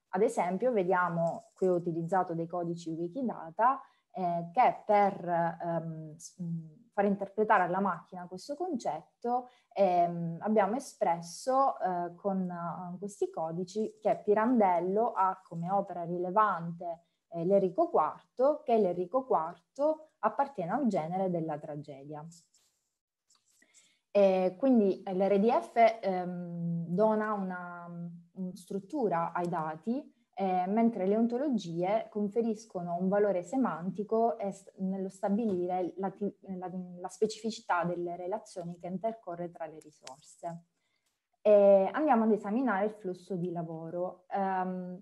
Ad esempio, vediamo, qui ho utilizzato dei codici Wikidata, eh, che per ehm, mm, far interpretare alla macchina questo concetto ehm, abbiamo espresso eh, con uh, questi codici che Pirandello ha come opera rilevante eh, l'Enrico IV, che l'Erico IV appartiene al genere della tragedia. E quindi l'RDF ehm, dona una, una struttura ai dati, eh, mentre le ontologie conferiscono un valore semantico st nello stabilire la, la, la, specificità delle relazioni che intercorre tra le risorse. E andiamo ad esaminare il flusso di lavoro. Um,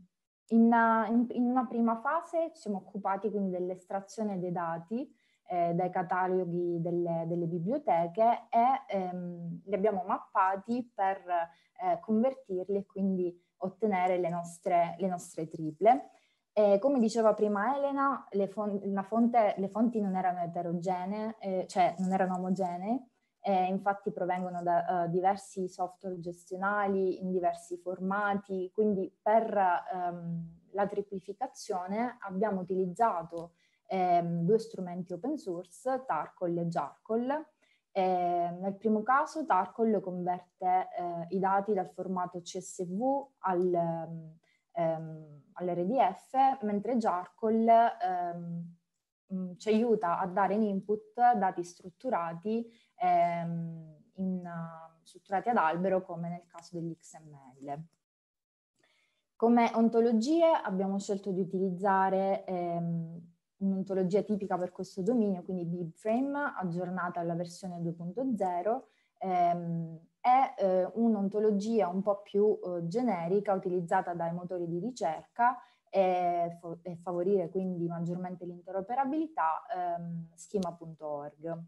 in una, eh, in una prima fase ci siamo occupati quindi dell'estrazione dei dati eh, dai cataloghi delle, delle biblioteche e ehm, li abbiamo mappati per eh, convertirli e quindi ottenere le nostre, le nostre triple. E come diceva prima Elena, le, fon fonte, le fonti non erano eterogenee, eh, cioè non erano omogenee, eh, infatti provengono da uh, diversi software gestionali in diversi formati, quindi per um, la triplificazione abbiamo utilizzato um, due strumenti open source, Tarcol e Jarcol. E ehm, nel primo caso Tarcol converte eh, i dati dal formato CSV al, um, all'RDF, mentre Jarcol mh, ci aiuta a dare in input dati strutturati, ehm, in, uh, strutturati ad albero come nel caso degli XML. Come ontologie abbiamo scelto di utilizzare ehm, un'ontologia tipica per questo dominio, quindi BibFrame, aggiornata alla versione 2.0, ehm, è eh, un'ontologia un po' più eh, generica utilizzata dai motori di ricerca e, e favorire quindi maggiormente l'interoperabilità, ehm, schema.org.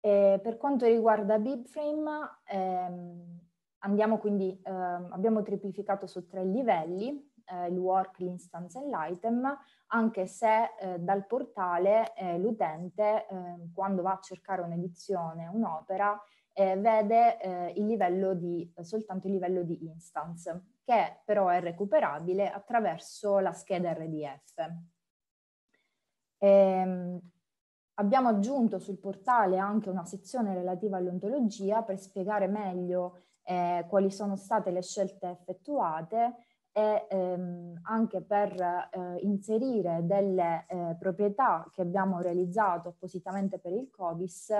per quanto riguarda BibFrame, ehm, andiamo quindi, ehm, abbiamo triplificato su tre livelli, eh, il work, l'instance e l'item, anche se eh, dal portale eh, l'utente, ehm, quando va a cercare un'edizione, un'opera, eh, vede eh, il livello di, soltanto il livello di instance che però è recuperabile attraverso la scheda RDF. E ehm, abbiamo aggiunto sul portale anche una sezione relativa all'ontologia per spiegare meglio eh, quali sono state le scelte effettuate e ehm, anche per eh, inserire delle eh, proprietà che abbiamo realizzato appositamente per il COVIS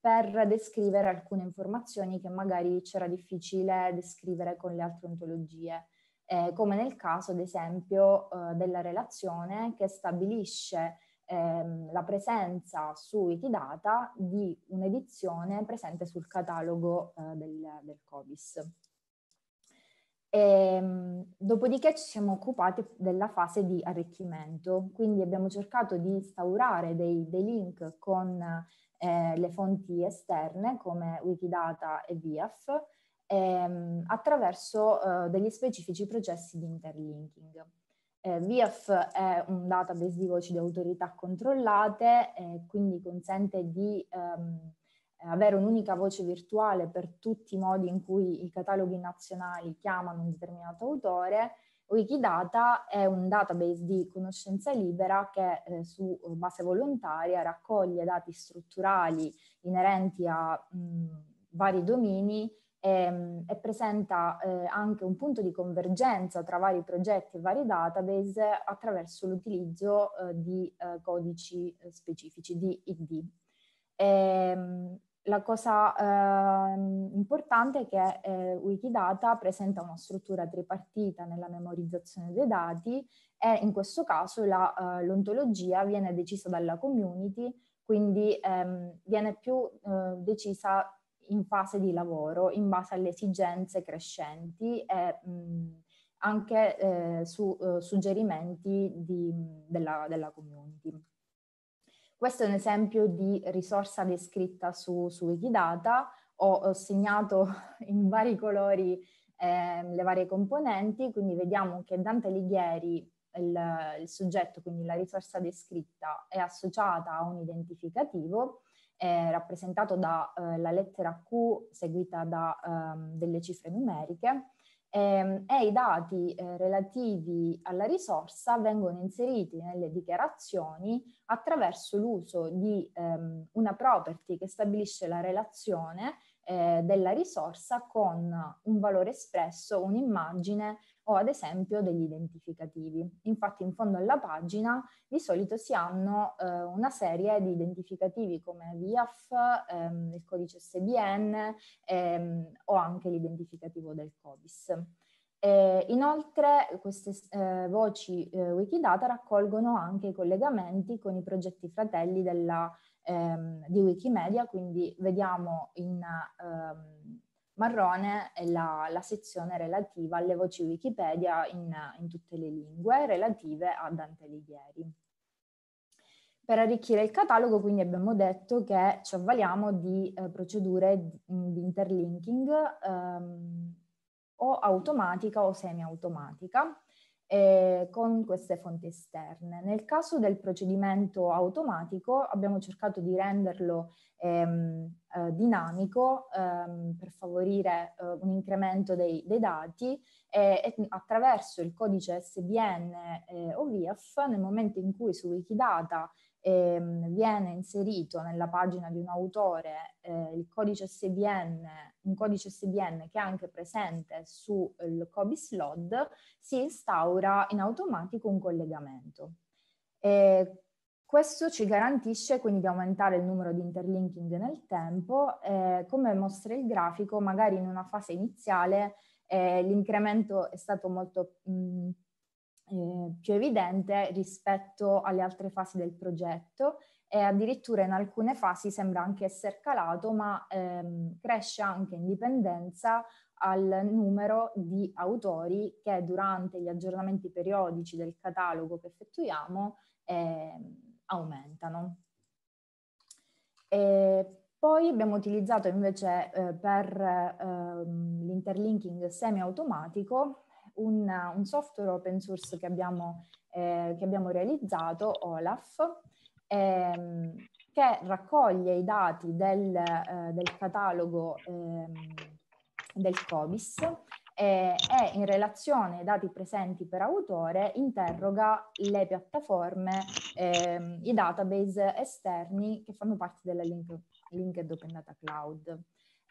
per descrivere alcune informazioni che magari c'era difficile descrivere con le altre ontologie, eh, come nel caso ad esempio eh, della relazione che stabilisce ehm, la presenza su Wikidata di un'edizione presente sul catalogo eh, del, del COVIS. E, ehm, dopodiché ci siamo occupati della fase di arricchimento, quindi abbiamo cercato di instaurare dei, dei link con eh, le fonti esterne come Wikidata e VIAF ehm, attraverso eh, degli specifici processi di interlinking. Eh, VIAF è un database di voci di autorità controllate, eh, quindi consente di ehm, avere un'unica voce virtuale per tutti i modi in cui i cataloghi nazionali chiamano un determinato autore Wikidata è un database di conoscenza libera che eh, su eh, base volontaria raccoglie dati strutturali inerenti a mh, mm, vari domini e, mm, e presenta eh, anche un punto di convergenza tra vari progetti e vari database attraverso l'utilizzo eh, di eh, codici eh, specifici, di ID. E, ehm, la cosa eh, importante è che eh, Wikidata presenta una struttura tripartita nella memorizzazione dei dati e in questo caso la, eh, l'ontologia viene decisa dalla community, quindi ehm, viene più eh, decisa in fase di lavoro, in base alle esigenze crescenti e mh, mm, anche eh, su eh, suggerimenti di, della, della community. Questo è un esempio di risorsa descritta su, su Wikidata. Ho, ho, segnato in vari colori eh, le varie componenti, quindi vediamo che Dante Alighieri, il, il soggetto, quindi la risorsa descritta, è associata a un identificativo rappresentato dalla eh, lettera Q seguita da eh, delle cifre numeriche e, ehm, e i dati eh, relativi alla risorsa vengono inseriti nelle dichiarazioni attraverso l'uso di ehm, una property che stabilisce la relazione eh, della risorsa con un valore espresso, un'immagine o ad esempio degli identificativi. Infatti in fondo alla pagina di solito si hanno eh, una serie di identificativi come VIAF, ehm, il codice SBN ehm, o anche l'identificativo del CODIS. E inoltre queste eh, voci eh, Wikidata raccolgono anche i collegamenti con i progetti fratelli della, ehm, di Wikimedia, quindi vediamo in... Ehm, Marrone è la, la, sezione relativa alle voci Wikipedia in, in tutte le lingue relative a Dante Alighieri. Per arricchire il catalogo quindi abbiamo detto che ci avvaliamo di eh, procedure di, mm, interlinking ehm, o automatica o semi-automatica eh, con queste fonti esterne. Nel caso del procedimento automatico abbiamo cercato di renderlo ehm, eh, dinamico ehm, per favorire eh, un incremento dei, dei dati e, e, attraverso il codice SBN eh, o VIAF nel momento in cui su Wikidata ehm, viene inserito nella pagina di un autore eh, il codice SBN, un codice SBN che è anche presente sul eh, COBIS LOD, si instaura in automatico un collegamento. E questo ci garantisce quindi di aumentare il numero di interlinking nel tempo, eh, come mostra il grafico, magari in una fase iniziale eh, l'incremento è stato molto mh, eh, più evidente rispetto alle altre fasi del progetto e addirittura in alcune fasi sembra anche essere calato, ma ehm, cresce anche in dipendenza al numero di autori che durante gli aggiornamenti periodici del catalogo che effettuiamo eh, aumentano. E poi abbiamo utilizzato invece eh, per ehm, l'interlinking semi-automatico un, un software open source che abbiamo, eh, che abbiamo realizzato, Olaf, ehm, che raccoglie i dati del, eh, del catalogo ehm, del COBIS e, e in relazione ai dati presenti per autore interroga le piattaforme, ehm, i database esterni che fanno parte della Link, Linked Open Data Cloud.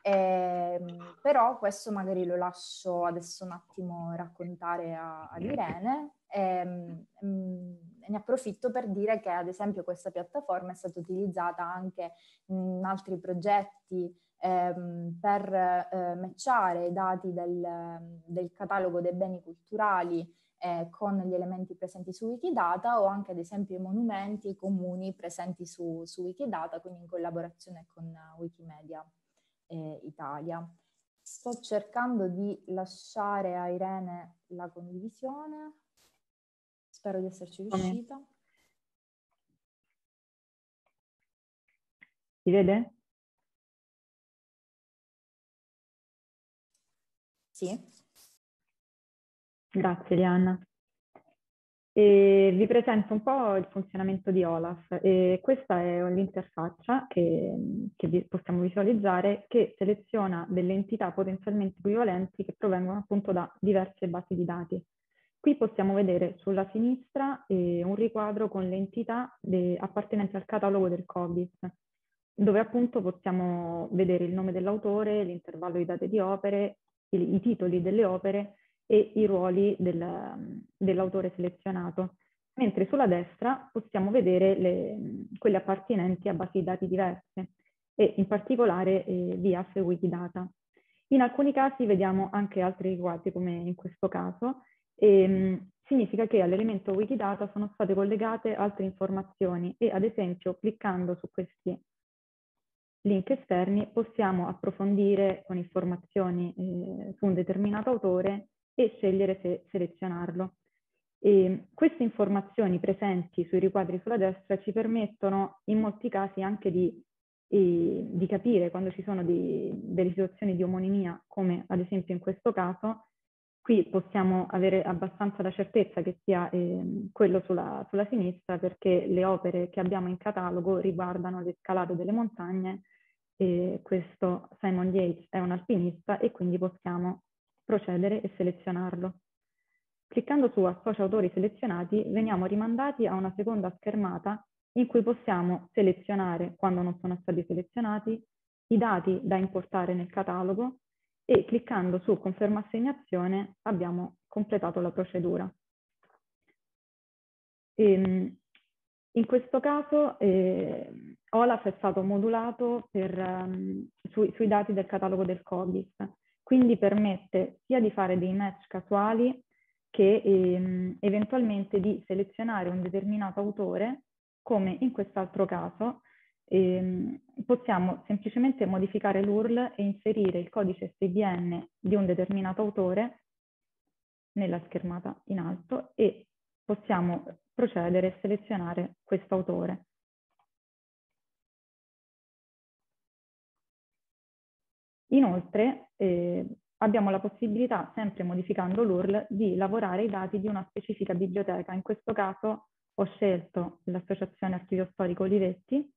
Eh, però questo magari lo lascio adesso un attimo raccontare a, ad Irene. Eh, mh, mm, ne approfitto per dire che ad esempio questa piattaforma è stata utilizzata anche in altri progetti ehm, per eh, matchare i dati del, del catalogo dei beni culturali eh, con gli elementi presenti su Wikidata o anche ad esempio i monumenti comuni presenti su, su Wikidata, quindi in collaborazione con Wikimedia eh, Italia. Sto cercando di lasciare a Irene la condivisione, spero di esserci riuscita. Si vede? Sì. Grazie Liana. E vi presento un po' il funzionamento di Olaf. E questa è l'interfaccia che, che, possiamo visualizzare che seleziona delle entità potenzialmente equivalenti che provengono appunto da diverse basi di dati. Qui possiamo vedere sulla sinistra eh, un riquadro con le entità de, eh, appartenenti al catalogo del COBIS, dove appunto possiamo vedere il nome dell'autore, l'intervallo di date di opere, i, i titoli delle opere e i ruoli del, mm, dell'autore selezionato, mentre sulla destra possiamo vedere le, mm, quelle appartenenti a basi di dati diverse e in particolare eh, VIAF e Wikidata. In alcuni casi vediamo anche altri riguardi come in questo caso, e, mm, significa che all'elemento Wikidata sono state collegate altre informazioni e ad esempio cliccando su questi link esterni possiamo approfondire con informazioni eh, su un determinato autore e scegliere se selezionarlo. E queste informazioni presenti sui riquadri sulla destra ci permettono in molti casi anche di, eh, di capire quando ci sono dei, delle situazioni di omonimia, come ad esempio in questo caso, qui possiamo avere abbastanza la certezza che sia eh, quello sulla, sulla, sinistra perché le opere che abbiamo in catalogo riguardano le scalate delle montagne questo Simon Yates è un alpinista e quindi possiamo procedere e selezionarlo. Cliccando su Associa autori selezionati veniamo rimandati a una seconda schermata in cui possiamo selezionare, quando non sono stati selezionati, i dati da importare nel catalogo e cliccando su Conferma assegnazione abbiamo completato la procedura. Ehm, in questo caso eh, Olaf è stato modulato per, um, ehm, su, sui dati del catalogo del COBIS quindi permette sia di fare dei match casuali che ehm, eventualmente di selezionare un determinato autore, come in quest'altro caso, ehm, possiamo semplicemente modificare l'URL e inserire il codice SDN di un determinato autore nella schermata in alto e possiamo procedere e selezionare questo autore. Inoltre eh, abbiamo la possibilità, sempre modificando l'URL, di lavorare i dati di una specifica biblioteca. In questo caso ho scelto l'Associazione Archivio Storico Olivetti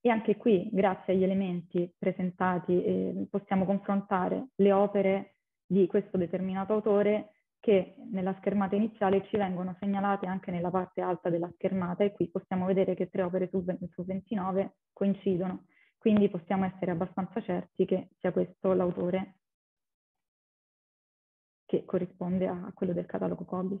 e anche qui, grazie agli elementi presentati, eh, possiamo confrontare le opere di questo determinato autore che nella schermata iniziale ci vengono segnalate anche nella parte alta della schermata e qui possiamo vedere che tre opere su, 29 coincidono quindi possiamo essere abbastanza certi che sia questo l'autore che corrisponde a quello del catalogo COBIS.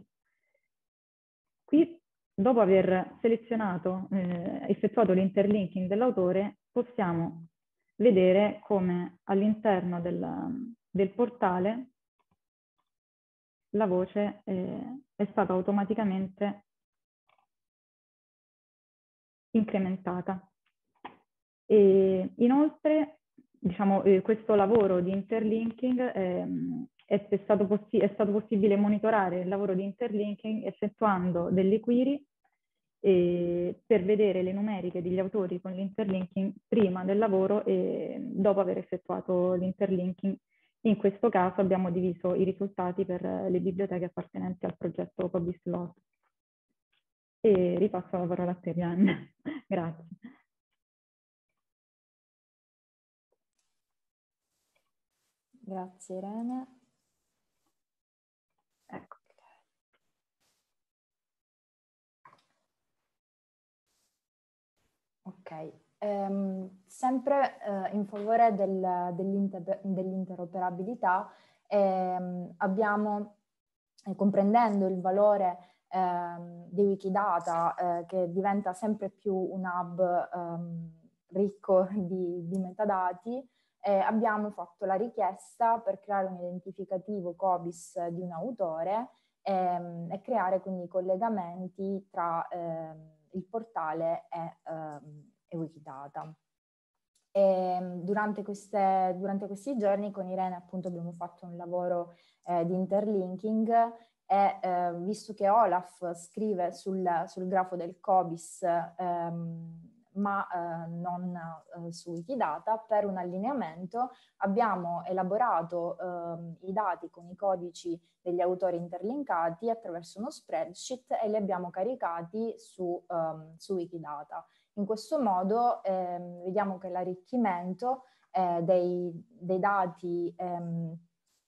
Qui, dopo aver selezionato, eh, effettuato l'interlinking dell'autore, possiamo vedere come all'interno del, del, portale la voce eh, è stata automaticamente incrementata. E inoltre, diciamo, eh, questo lavoro di interlinking ehm, è, è, stato possi- è, stato possibile monitorare il lavoro di interlinking effettuando delle query eh, per vedere le numeriche degli autori con l'interlinking prima del lavoro e dopo aver effettuato l'interlinking. In questo caso abbiamo diviso i risultati per le biblioteche appartenenti al progetto Cobislot. E ripasso la parola a te, Gian. Grazie. Grazie Irene. Ecco. Ok, ehm, sempre eh, in favore del, dell'inter- dell'interoperabilità ehm, abbiamo, eh, comprendendo il valore ehm, di Wikidata eh, che diventa sempre più un hub ehm, ricco di, di metadati, eh, abbiamo fatto la richiesta per creare un identificativo COBIS di un autore ehm, e creare quindi i collegamenti tra ehm, il portale e, ehm, e Wikidata. E ehm, durante, queste, durante, questi giorni con Irene appunto abbiamo fatto un lavoro eh, di interlinking e eh, visto che Olaf scrive sul, sul grafo del COBIS ehm, ma eh, non eh, su Wikidata, per un allineamento abbiamo elaborato eh, i dati con i codici degli autori interlinkati attraverso uno spreadsheet e li abbiamo caricati su, ehm, su Wikidata. In questo modo ehm, vediamo che l'arricchimento eh, dei, dei, dati ehm,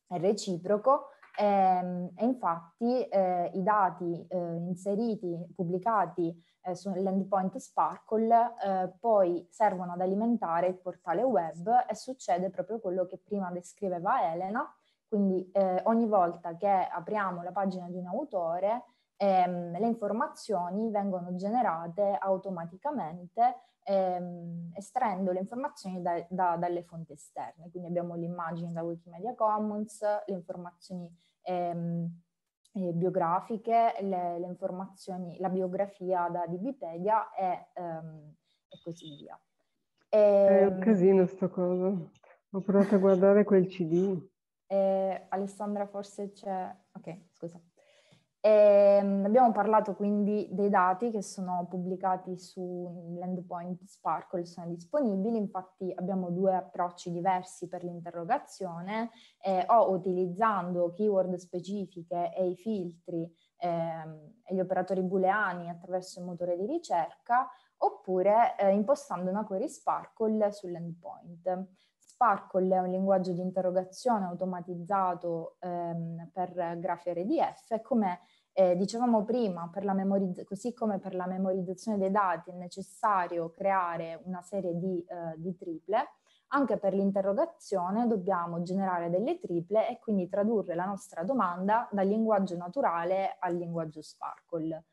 è reciproco e, ehm, e infatti eh, i dati eh, inseriti, pubblicati eh, sull'endpoint Sparkle, eh, poi servono ad alimentare il portale web e succede proprio quello che prima descriveva Elena, quindi eh, ogni volta che apriamo la pagina di un autore, ehm, le informazioni vengono generate automaticamente ehm, estraendo le informazioni da, da, dalle fonti esterne. Quindi abbiamo l'immagine da Wikimedia Commons, le informazioni ehm, eh, biografiche, le, le, informazioni, la biografia da Wikipedia e, ehm, e così via. E, È un ehm, casino sto cosa. Ho provato a guardare quel CD. Eh, Alessandra forse c'è... Ok, scusa. E ehm, abbiamo parlato quindi dei dati che sono pubblicati sull'endpoint Sparkle, sono disponibili, infatti abbiamo due approcci diversi per l'interrogazione, eh, o utilizzando keyword specifiche e i filtri eh, e gli operatori booleani attraverso il motore di ricerca, oppure eh, impostando una query Sparkle sull'endpoint. Sparkle è un linguaggio di interrogazione automatizzato ehm, per grafi RDF, come eh, dicevamo prima, memorizz- così come per la memorizzazione dei dati è necessario creare una serie di, eh, di triple, anche per l'interrogazione dobbiamo generare delle triple e quindi tradurre la nostra domanda dal linguaggio naturale al linguaggio Sparkle.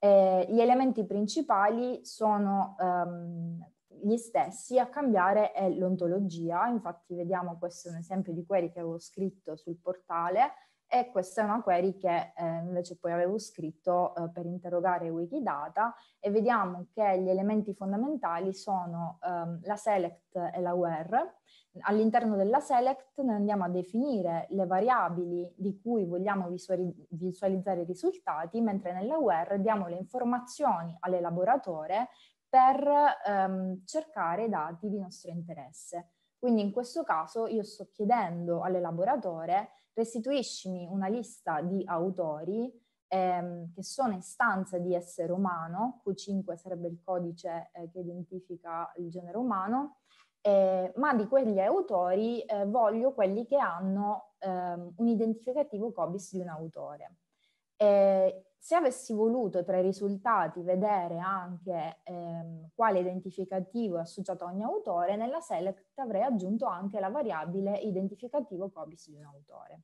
Eh, gli elementi principali sono ehm, gli stessi, a cambiare è l'ontologia, infatti vediamo questo è un esempio di query che avevo scritto sul portale, e questa è una query che eh, invece poi avevo scritto eh, per interrogare Wikidata e vediamo che gli elementi fondamentali sono ehm, la select e la where. All'interno della select noi andiamo a definire le variabili di cui vogliamo visualizzare i risultati, mentre nella where diamo le informazioni all'elaboratore per ehm, cercare dati di nostro interesse. Quindi in questo caso io sto chiedendo all'elaboratore restituiscimi una lista di autori ehm, che sono in stanza di essere umano, Q5 sarebbe il codice eh, che identifica il genere umano, eh, ma di quegli autori eh, voglio quelli che hanno ehm, un identificativo COBIS di un autore. Eh, se avessi voluto tra i risultati vedere anche ehm, quale identificativo è associato a ogni autore, nella select avrei aggiunto anche la variabile identificativo cobis di un autore.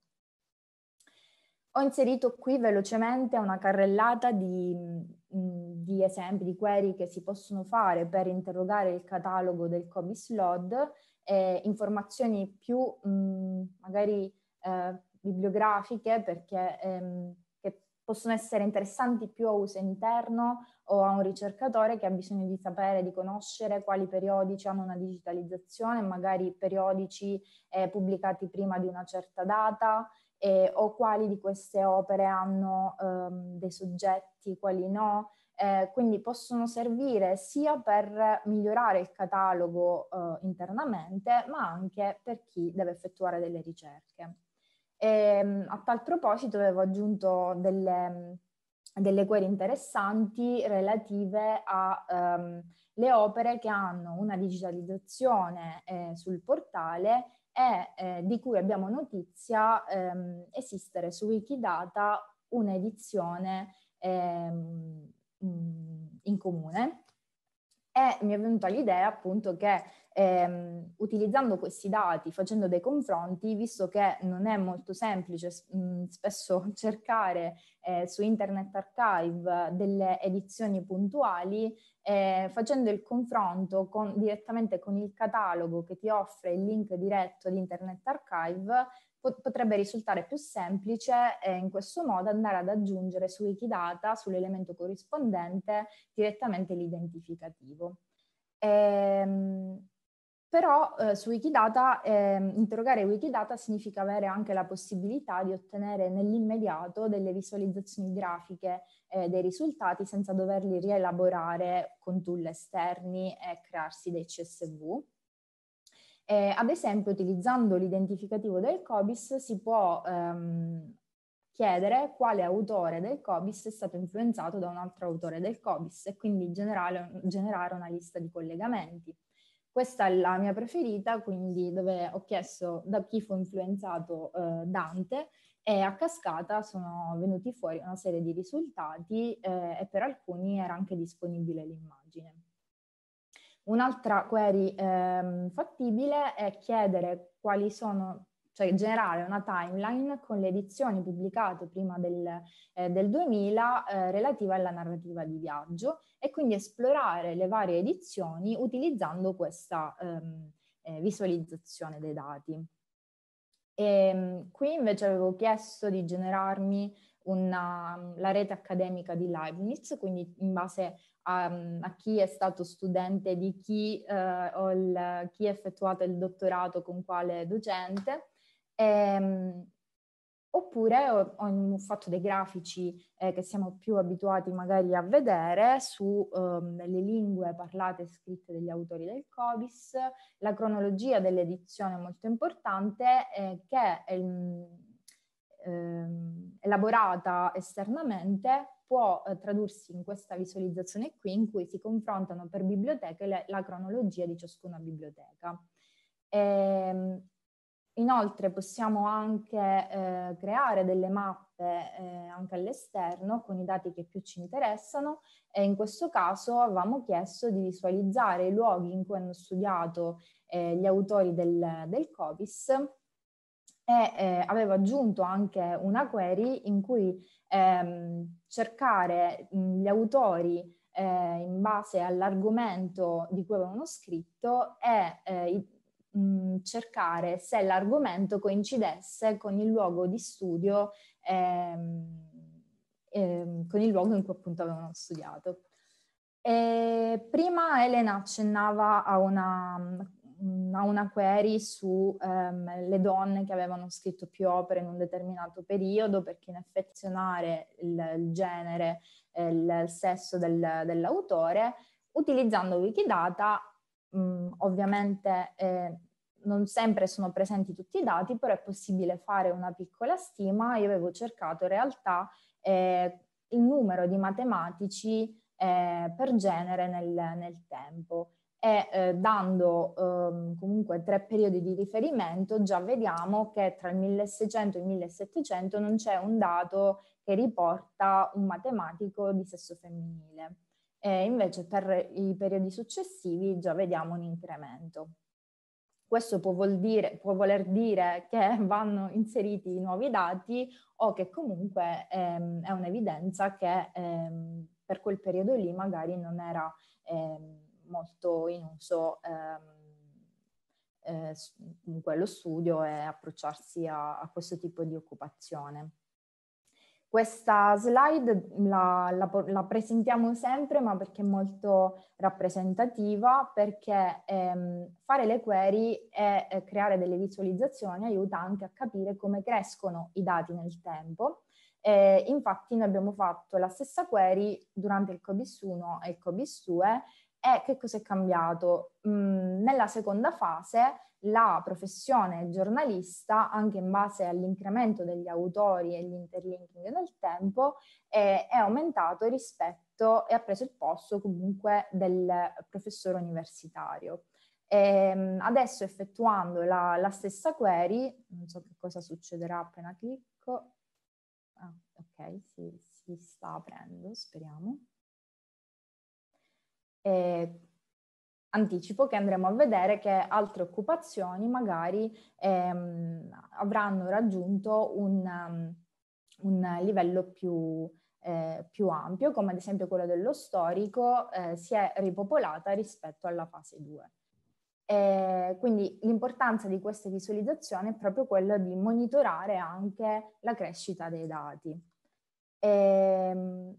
Ho inserito qui velocemente una carrellata di, mm, di esempi, di query che si possono fare per interrogare il catalogo del COBIS LOD, eh, informazioni più mh, mm, magari eh, bibliografiche perché ehm, possono essere interessanti più a uso interno o a un ricercatore che ha bisogno di sapere, di conoscere quali periodici hanno una digitalizzazione, magari periodici eh, pubblicati prima di una certa data eh, o quali di queste opere hanno ehm, dei soggetti, quali no. Eh, quindi possono servire sia per migliorare il catalogo eh, internamente, ma anche per chi deve effettuare delle ricerche. E, ehm, a tal proposito avevo aggiunto delle, delle query interessanti relative alle ehm, um, opere che hanno una digitalizzazione eh, sul portale e eh, di cui abbiamo notizia ehm, esistere su Wikidata un'edizione ehm, in comune. E mi è venuta l'idea appunto che ehm, utilizzando questi dati, facendo dei confronti, visto che non è molto semplice mh, mm, spesso cercare eh, su Internet Archive delle edizioni puntuali, eh, facendo il confronto con, direttamente con il catalogo che ti offre il link diretto di Internet Archive, potrebbe risultare più semplice eh, in questo modo andare ad aggiungere su Wikidata, sull'elemento corrispondente, direttamente l'identificativo. Ehm, però eh, su Wikidata eh, interrogare Wikidata significa avere anche la possibilità di ottenere nell'immediato delle visualizzazioni grafiche eh, dei risultati senza doverli rielaborare con tool esterni e crearsi dei CSV. ad esempio, utilizzando l'identificativo del COBIS si può ehm, chiedere quale autore del COBIS è stato influenzato da un altro autore del COBIS e quindi generare, generare una lista di collegamenti. Questa è la mia preferita, quindi dove ho chiesto da chi fu influenzato eh, Dante e a cascata sono venuti fuori una serie di risultati eh, e per alcuni era anche disponibile l'immagine. Un'altra query eh, fattibile è chiedere quali sono cioè generare una timeline con le edizioni pubblicate prima del, eh, del 2000 eh, relativa alla narrativa di viaggio e quindi esplorare le varie edizioni utilizzando questa ehm, eh, visualizzazione dei dati. E, ehm, qui invece avevo chiesto di generarmi una, la rete accademica di Leibniz, quindi in base a, a chi è stato studente di chi eh, o il, chi ha effettuato il dottorato con quale docente, Ehm, oppure ho, ho, fatto dei grafici eh, che siamo più abituati magari a vedere sulle ehm, lingue parlate e scritte degli autori del COBIS, la cronologia dell'edizione è molto importante eh, che mm, ehm, elaborata esternamente può eh, tradursi in questa visualizzazione qui in cui si confrontano per biblioteche le, la cronologia di ciascuna biblioteca. E, ehm, Inoltre possiamo anche eh, creare delle mappe eh, anche all'esterno con i dati che più ci interessano e in questo caso avevamo chiesto di visualizzare i luoghi in cui hanno studiato eh, gli autori del, del COVIS e eh, avevo aggiunto anche una query in cui ehm, cercare gli autori eh, in base all'argomento di cui avevano scritto e eh, i mh, cercare se l'argomento coincidesse con il luogo di studio, ehm, ehm, con il luogo in cui appunto avevano studiato. E prima Elena accennava a una, a una query sulle ehm, um, donne che avevano scritto più opere in un determinato periodo, perché in affezionare il, il genere, il, eh, il sesso del, dell'autore, utilizzando Wikidata mh, ovviamente eh, non sempre sono presenti tutti i dati, però è possibile fare una piccola stima. Io avevo cercato in realtà eh, il numero di matematici eh, per genere nel, nel tempo e eh, dando ehm, comunque tre periodi di riferimento già vediamo che tra il 1600 e il 1700 non c'è un dato che riporta un matematico di sesso femminile e invece per i periodi successivi già vediamo un incremento. Questo può, dire, può voler dire che vanno inseriti nuovi dati o che comunque ehm, è un'evidenza che ehm, per quel periodo lì magari non era ehm, molto in uso ehm, eh, quello studio e approcciarsi a, a questo tipo di occupazione. Questa slide la, la, la, presentiamo sempre, ma perché è molto rappresentativa, perché ehm, fare le query e eh, creare delle visualizzazioni aiuta anche a capire come crescono i dati nel tempo. Eh, infatti noi abbiamo fatto la stessa query durante il COBIS 1 e il COBIS 2 e che cosa è cambiato? Mm, nella seconda fase la professione giornalista, anche in base all'incremento degli autori e l'interlinking nel tempo, è, è aumentato rispetto e ha preso il posto comunque del professore universitario. E ehm, adesso effettuando la, la, stessa query, non so che cosa succederà appena clicco. Ah, ok, si, si sta aprendo, speriamo. E eh, anticipo che andremo a vedere che altre occupazioni magari ehm, avranno raggiunto un, um, un livello più, eh, più, ampio, come ad esempio quello dello storico, eh, si è ripopolata rispetto alla fase 2. E quindi l'importanza di questa visualizzazione è proprio quella di monitorare anche la crescita dei dati. E, ehm,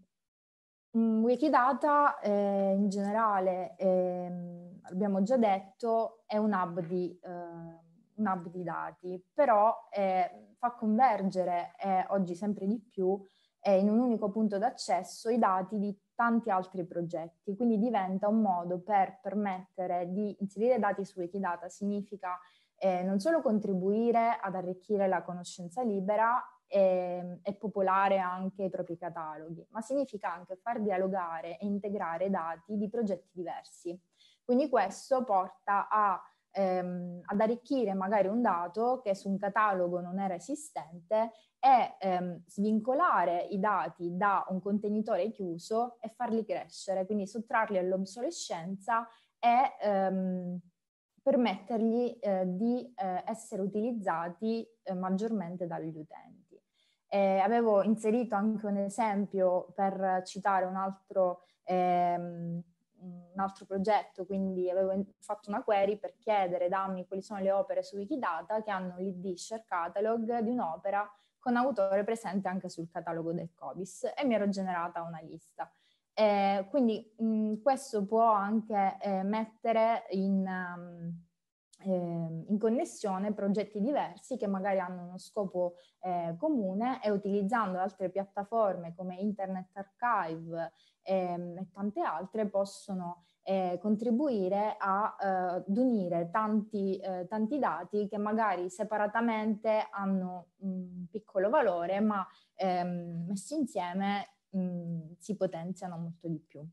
Wikidata eh, in generale eh, abbiamo già detto, è un hub di, eh, un hub di dati, però eh, fa convergere eh, oggi sempre di più in un unico punto d'accesso i dati di tanti altri progetti, quindi diventa un modo per permettere di inserire dati su Wikidata, significa eh, non solo contribuire ad arricchire la conoscenza libera e, ehm, e, popolare anche i propri cataloghi, ma significa anche far dialogare e integrare dati di progetti diversi. Quindi questo porta a, ehm, ad arricchire magari un dato che su un catalogo non era esistente e ehm, svincolare i dati da un contenitore chiuso e farli crescere, quindi sottrarli all'obsolescenza e ehm, permettergli eh, di eh, essere utilizzati eh, maggiormente dagli utenti. E avevo inserito anche un esempio per citare un altro ehm, un altro progetto, quindi avevo fatto una query per chiedere, dammi quali sono le opere su Wikidata che hanno l'ID share catalog di un'opera con autore presente anche sul catalogo del COBIS e mi ero generata una lista. Eh, quindi mh, questo può anche eh, mettere in... Um, eh, in connessione progetti diversi che magari hanno uno scopo eh, comune e utilizzando altre piattaforme come Internet Archive ehm, e tante altre possono eh, contribuire a, ad eh, unire tanti, eh, tanti, dati che magari separatamente hanno un piccolo valore ma ehm, messi insieme mh, mm, si potenziano molto di più.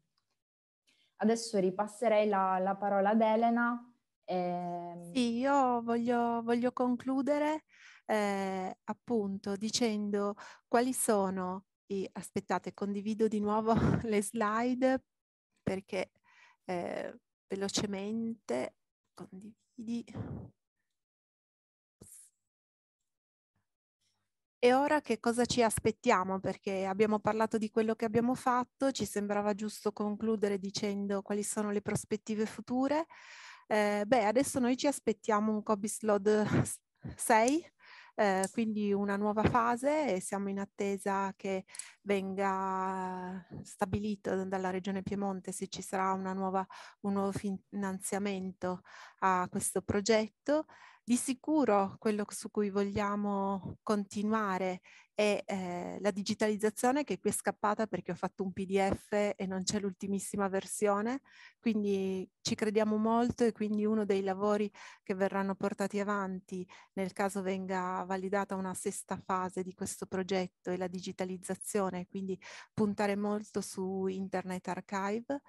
Adesso ripasserei la, la parola ad Elena eh... Sì, io voglio, voglio concludere eh, appunto dicendo quali sono i... Aspettate, condivido di nuovo le slide perché eh, velocemente condividi. E ora che cosa ci aspettiamo? Perché abbiamo parlato di quello che abbiamo fatto, ci sembrava giusto concludere dicendo quali sono le prospettive future. Eh, beh, adesso noi ci aspettiamo un Cobislod 6, eh, quindi una nuova fase e siamo in attesa che venga stabilito dalla Regione Piemonte se ci sarà nuova, un nuovo finanziamento a questo progetto di sicuro quello su cui vogliamo continuare è eh, la digitalizzazione che qui è scappata perché ho fatto un PDF e non c'è l'ultimissima versione, quindi ci crediamo molto e quindi uno dei lavori che verranno portati avanti nel caso venga validata una sesta fase di questo progetto è la digitalizzazione, quindi puntare molto su Internet Archive.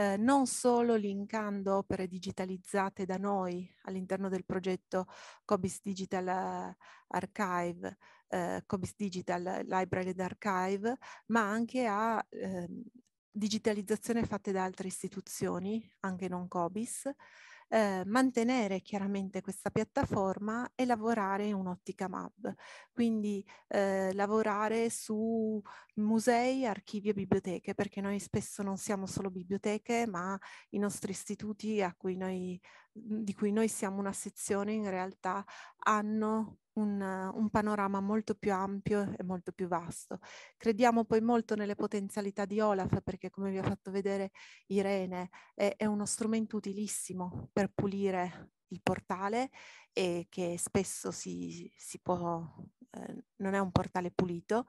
Eh, non solo linkando opere digitalizzate da noi all'interno del progetto COBIS Digital eh, Archive, eh, COBIS Digital Library and Archive, ma anche a eh, digitalizzazione fatte da altre istituzioni, anche non COBIS, eh, mantenere chiaramente questa piattaforma e lavorare in un'ottica MAB, quindi eh, lavorare su musei, archivi e biblioteche, perché noi spesso non siamo solo biblioteche, ma i nostri istituti cui noi, di cui noi siamo una sezione in realtà hanno un, un, panorama molto più ampio e molto più vasto. Crediamo poi molto nelle potenzialità di Olaf perché, come vi ha fatto vedere Irene, è, è uno strumento utilissimo per pulire il portale e che spesso si, si può, eh, non è un portale pulito,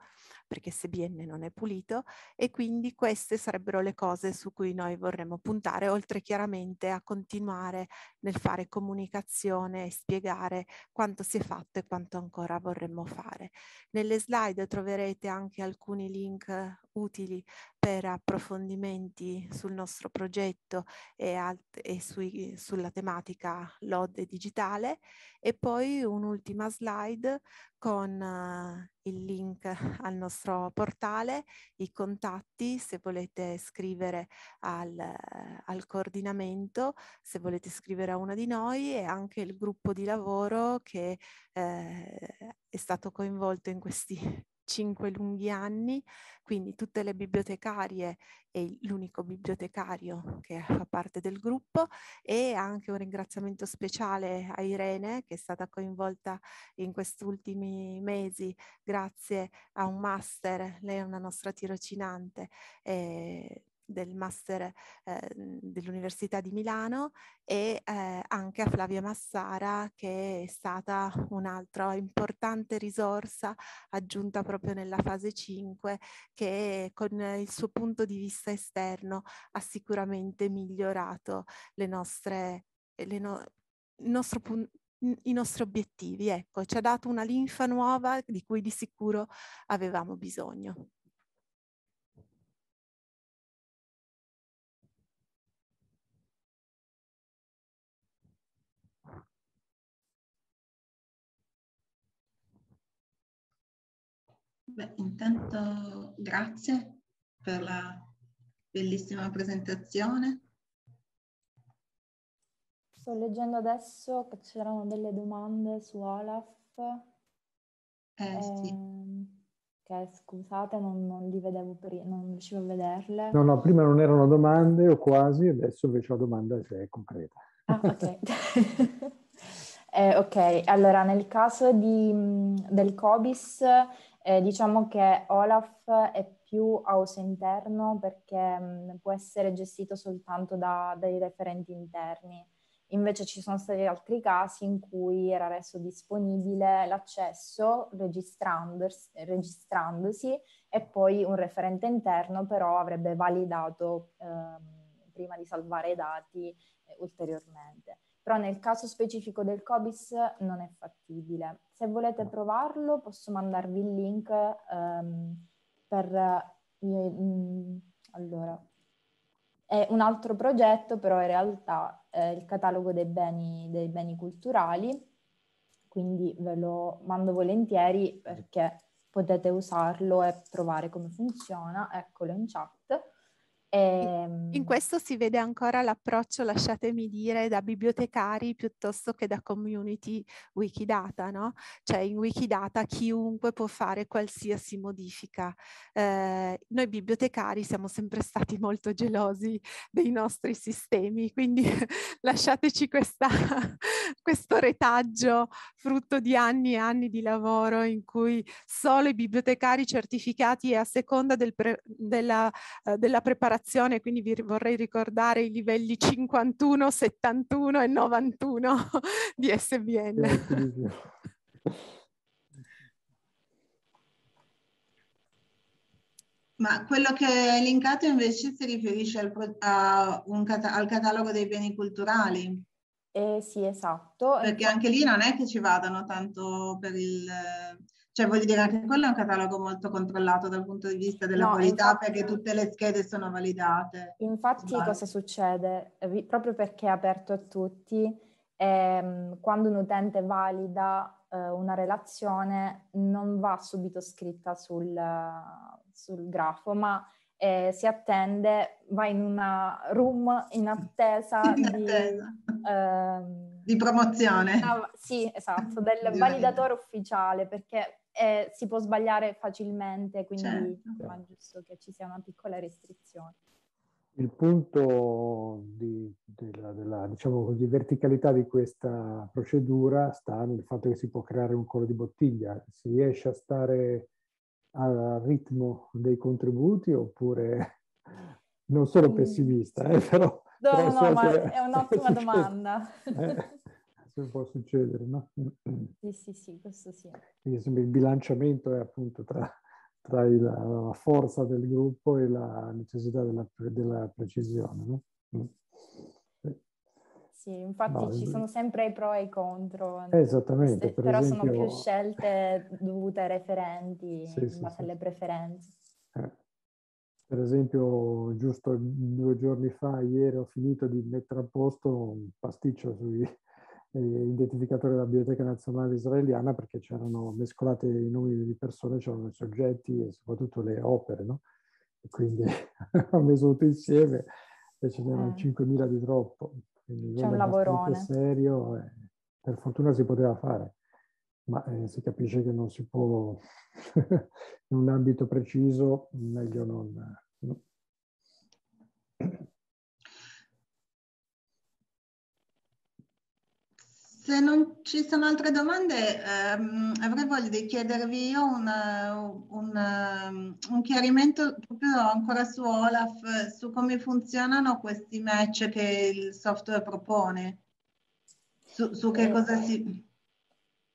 perché SBN non è pulito e quindi queste sarebbero le cose su cui noi vorremmo puntare, oltre chiaramente a continuare nel fare comunicazione e spiegare quanto si è fatto e quanto ancora vorremmo fare. Nelle slide troverete anche alcuni link eh, utili per approfondimenti sul nostro progetto e, e sui, sulla tematica LOD digitale e poi un'ultima slide con eh, il link al nostro portale, i contatti se volete scrivere al, al, coordinamento, se volete scrivere a una di noi e anche il gruppo di lavoro che eh, è stato coinvolto in questi cinque lunghi anni, quindi tutte le bibliotecarie e l'unico bibliotecario che fa parte del gruppo e anche un ringraziamento speciale a Irene che è stata coinvolta in questi ultimi mesi grazie a un master, lei è una nostra tirocinante, eh, del master eh, dell'Università di Milano e eh, anche a Flavia Massara che è stata un'altra importante risorsa aggiunta proprio nella fase 5 che con il suo punto di vista esterno ha sicuramente migliorato le nostre, le no, il nostro punto i nostri obiettivi, ecco, ci ha dato una linfa nuova di cui di sicuro avevamo bisogno. Beh, intanto grazie per la bellissima presentazione. Sto leggendo adesso che c'erano delle domande su Olaf. Eh, eh, sì. Ehm, che scusate, non, non li vedevo prima, non riuscivo a vederle. No, no, prima non erano domande o quasi, adesso invece la domanda è concreta. Ah, ok. eh, ok, allora nel caso di, del COBIS eh, diciamo che Olaf è più interno perché mh, mm, può essere gestito soltanto da, dai referenti interni. Invece ci sono stati altri casi in cui era reso disponibile l'accesso registrandosi, registrandosi e poi un referente interno però avrebbe validato ehm, prima di salvare i dati eh, ulteriormente però nel caso specifico del COBIS non è fattibile. Se volete provarlo posso mandarvi il link um, per... Um, allora, è un altro progetto, però in realtà è il catalogo dei beni, dei beni culturali, quindi ve lo mando volentieri perché potete usarlo e provare come funziona, eccolo in chat. In ehm questo si vede ancora l'approccio, lasciatemi dire, da bibliotecari piuttosto che da community Wikidata, no? Cioè in Wikidata chiunque può fare qualsiasi modifica. Eh, noi bibliotecari siamo sempre stati molto gelosi dei nostri sistemi, quindi lasciateci questa, questo retaggio frutto di anni e anni di lavoro in cui solo i bibliotecari certificati e a seconda del pre, della, eh, della preparazione relazione, quindi vi vorrei ricordare i livelli 51, 71 e 91 di SBN. Ma quello che è elencato invece si riferisce al, cata al catalogo dei beni culturali. Eh, sì, esatto. Perché anche lì non è che ci vadano tanto per il cioè vuol dire anche quello è un catalogo molto controllato dal punto di vista della no, qualità infatti... perché tutte le schede sono validate. Infatti vale. cosa succede? Proprio perché è aperto a tutti, ehm, quando un utente valida eh, una relazione non va subito scritta sul, sul grafo, ma eh, si attende, va in una room in attesa, in attesa. Di, ehm, di, promozione. Ah, sì, esatto, del validatore ufficiale, perché eh, si può sbagliare facilmente, quindi certo. insomma, è giusto che ci sia una piccola restrizione. Il punto di, della, della diciamo così, verticalità di questa procedura sta nel fatto che si può creare un collo di bottiglia, si riesce a stare al ritmo dei contributi oppure non sono mm. pessimista, eh, però... No, però no, ma è un'ottima domanda. Eh questo può succedere, no? Sì, sì, sì, questo sì. Quindi il bilanciamento è appunto tra, tra il, la forza del gruppo e la necessità della, della precisione, no? Mm. Sì, infatti no, ci sono sempre i pro e i contro. Esattamente. Per però esempio... sono più scelte dovute ai referenti, sì, in base sì, alle preferenze. Eh. Per esempio, giusto due giorni fa, ieri, ho finito di mettere a posto un pasticcio sui, identificatore della Biblioteca Nazionale Israeliana perché c'erano mescolate i nomi di persone, c'erano i soggetti e soprattutto le opere, no? E quindi ho messo tutto insieme e ce n'erano eh. 5.000 di troppo. Quindi C'è un lavorone. serio, eh, per fortuna si poteva fare, ma eh, si capisce che non si può, in un ambito preciso, meglio non Se non ci sono altre domande, ehm, avrei voglia di chiedervi io una, un, eh, ehm, un, chiarimento proprio ancora su Olaf, su come funzionano questi match che il software propone, su, su che eh, cosa si...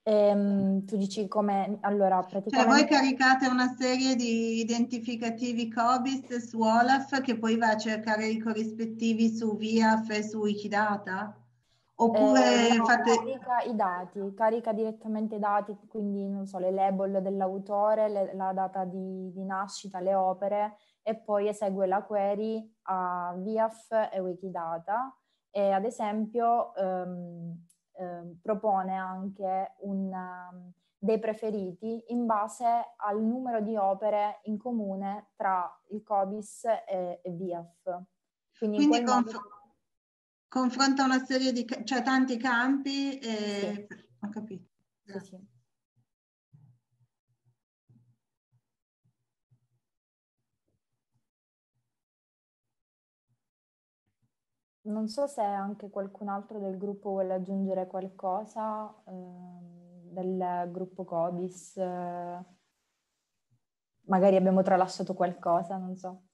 Ehm, tu dici come... Allora, praticamente... Cioè voi caricate una serie di identificativi COBIS su Olaf che poi va a cercare i corrispettivi su VIAF e su Wikidata? Oppure eh, fate... Carica i dati, carica direttamente i dati, quindi non so, le label dell'autore, le, la data di, di, nascita, le opere e poi esegue la query a VIAF e Wikidata e ad esempio ehm, ehm, propone anche un, um, dei preferiti in base al numero di opere in comune tra il COBIS e, e VIAF. Quindi, Quindi in confronta una serie di, cioè tanti campi e... Sì. Ho capito. Sì, sì. Non so se anche qualcun altro del gruppo vuole aggiungere qualcosa eh, del gruppo Codis. Eh, magari abbiamo tralasciato qualcosa, non so.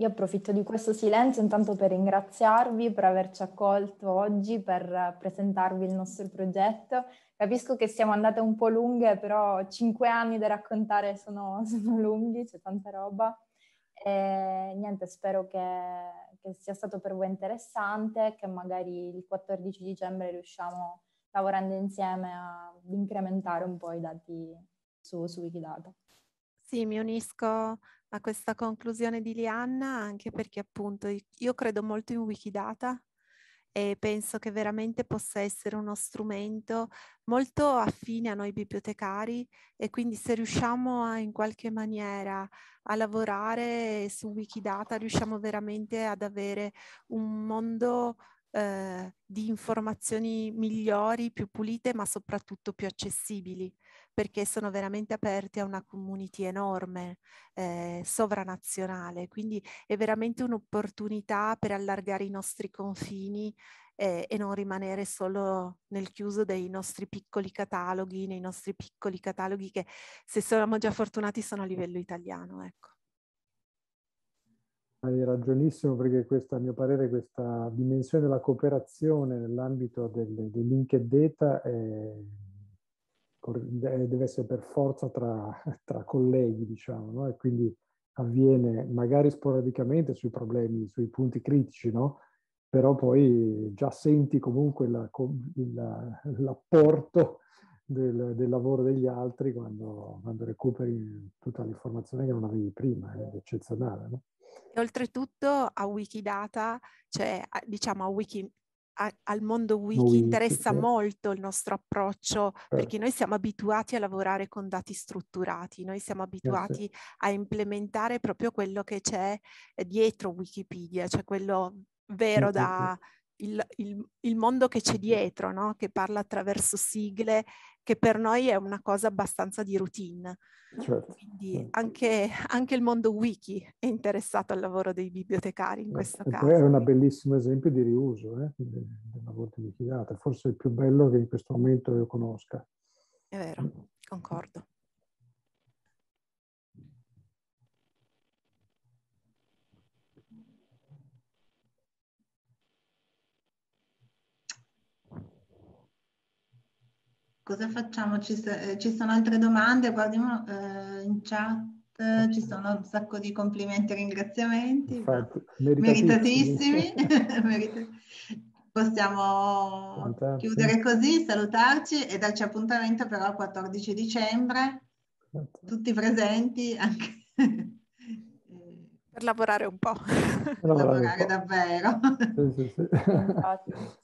Io approfitto di questo silenzio intanto per ringraziarvi per averci accolto oggi, per presentarvi il nostro progetto. Capisco che siamo andate un po' lunghe, però cinque anni da raccontare sono, sono lunghi, c'è tanta roba. E niente, spero che, che, sia stato per voi interessante, che magari il 14 dicembre riusciamo, lavorando insieme, ad incrementare un po' i dati su, su Wikidata. Sì, mi unisco a questa conclusione di Lianna anche perché appunto io credo molto in Wikidata e penso che veramente possa essere uno strumento molto affine a noi bibliotecari e quindi se riusciamo a, in qualche maniera a lavorare su Wikidata riusciamo veramente ad avere un mondo eh, di informazioni migliori, più pulite ma soprattutto più accessibili perché sono veramente aperti a una community enorme, eh, sovranazionale, quindi è veramente un'opportunità per allargare i nostri confini eh, e non rimanere solo nel chiuso dei nostri piccoli cataloghi, nei nostri piccoli cataloghi che se siamo già fortunati sono a livello italiano. Ecco. Hai ragionissimo perché questa, a mio parere, questa dimensione della cooperazione nell'ambito del, dei link e data è deve essere per forza tra, tra colleghi, diciamo, no? e quindi avviene magari sporadicamente sui problemi, sui punti critici, no? però poi già senti comunque la, la, l'apporto del, del, lavoro degli altri quando, quando, recuperi tutta l'informazione che non avevi prima, eh, è eccezionale. No? E oltretutto a Wikidata, cioè diciamo a Wiki, a, al mondo wiki interessa molto il nostro approccio eh. perché noi siamo abituati a lavorare con dati strutturati, noi siamo eh, abituati a implementare proprio quello che c'è eh, dietro Wikipedia, cioè quello vero da il, il, il mondo che c'è dietro, no? che parla attraverso sigle, che per noi è una cosa abbastanza di routine. Certo. Quindi certo. anche, anche, il mondo wiki è interessato al lavoro dei bibliotecari in eh, questo e caso. Poi è un bellissimo esempio di riuso eh, della di liquidata, forse il più bello che in questo momento io conosca. È vero, concordo. cosa facciamo? Ci, eh, ci sono altre domande? Guardiamo eh, in chat, ci sono un sacco di complimenti e ringraziamenti. Infatti, meritatissimi. meritatissimi. Possiamo Fantastico. chiudere così, salutarci e darci appuntamento però il 14 dicembre, Fantastico. tutti presenti anche. Eh, per lavorare un po'. Per lavorare, lavorare un po'. davvero. Sì, sì, sì. Ottimo.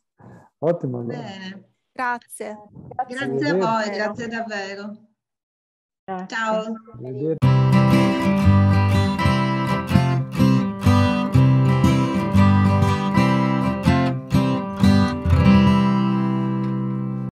Ottimo allora. Bene. Grazie. Grazie, a voi, grazie davvero. Ciao.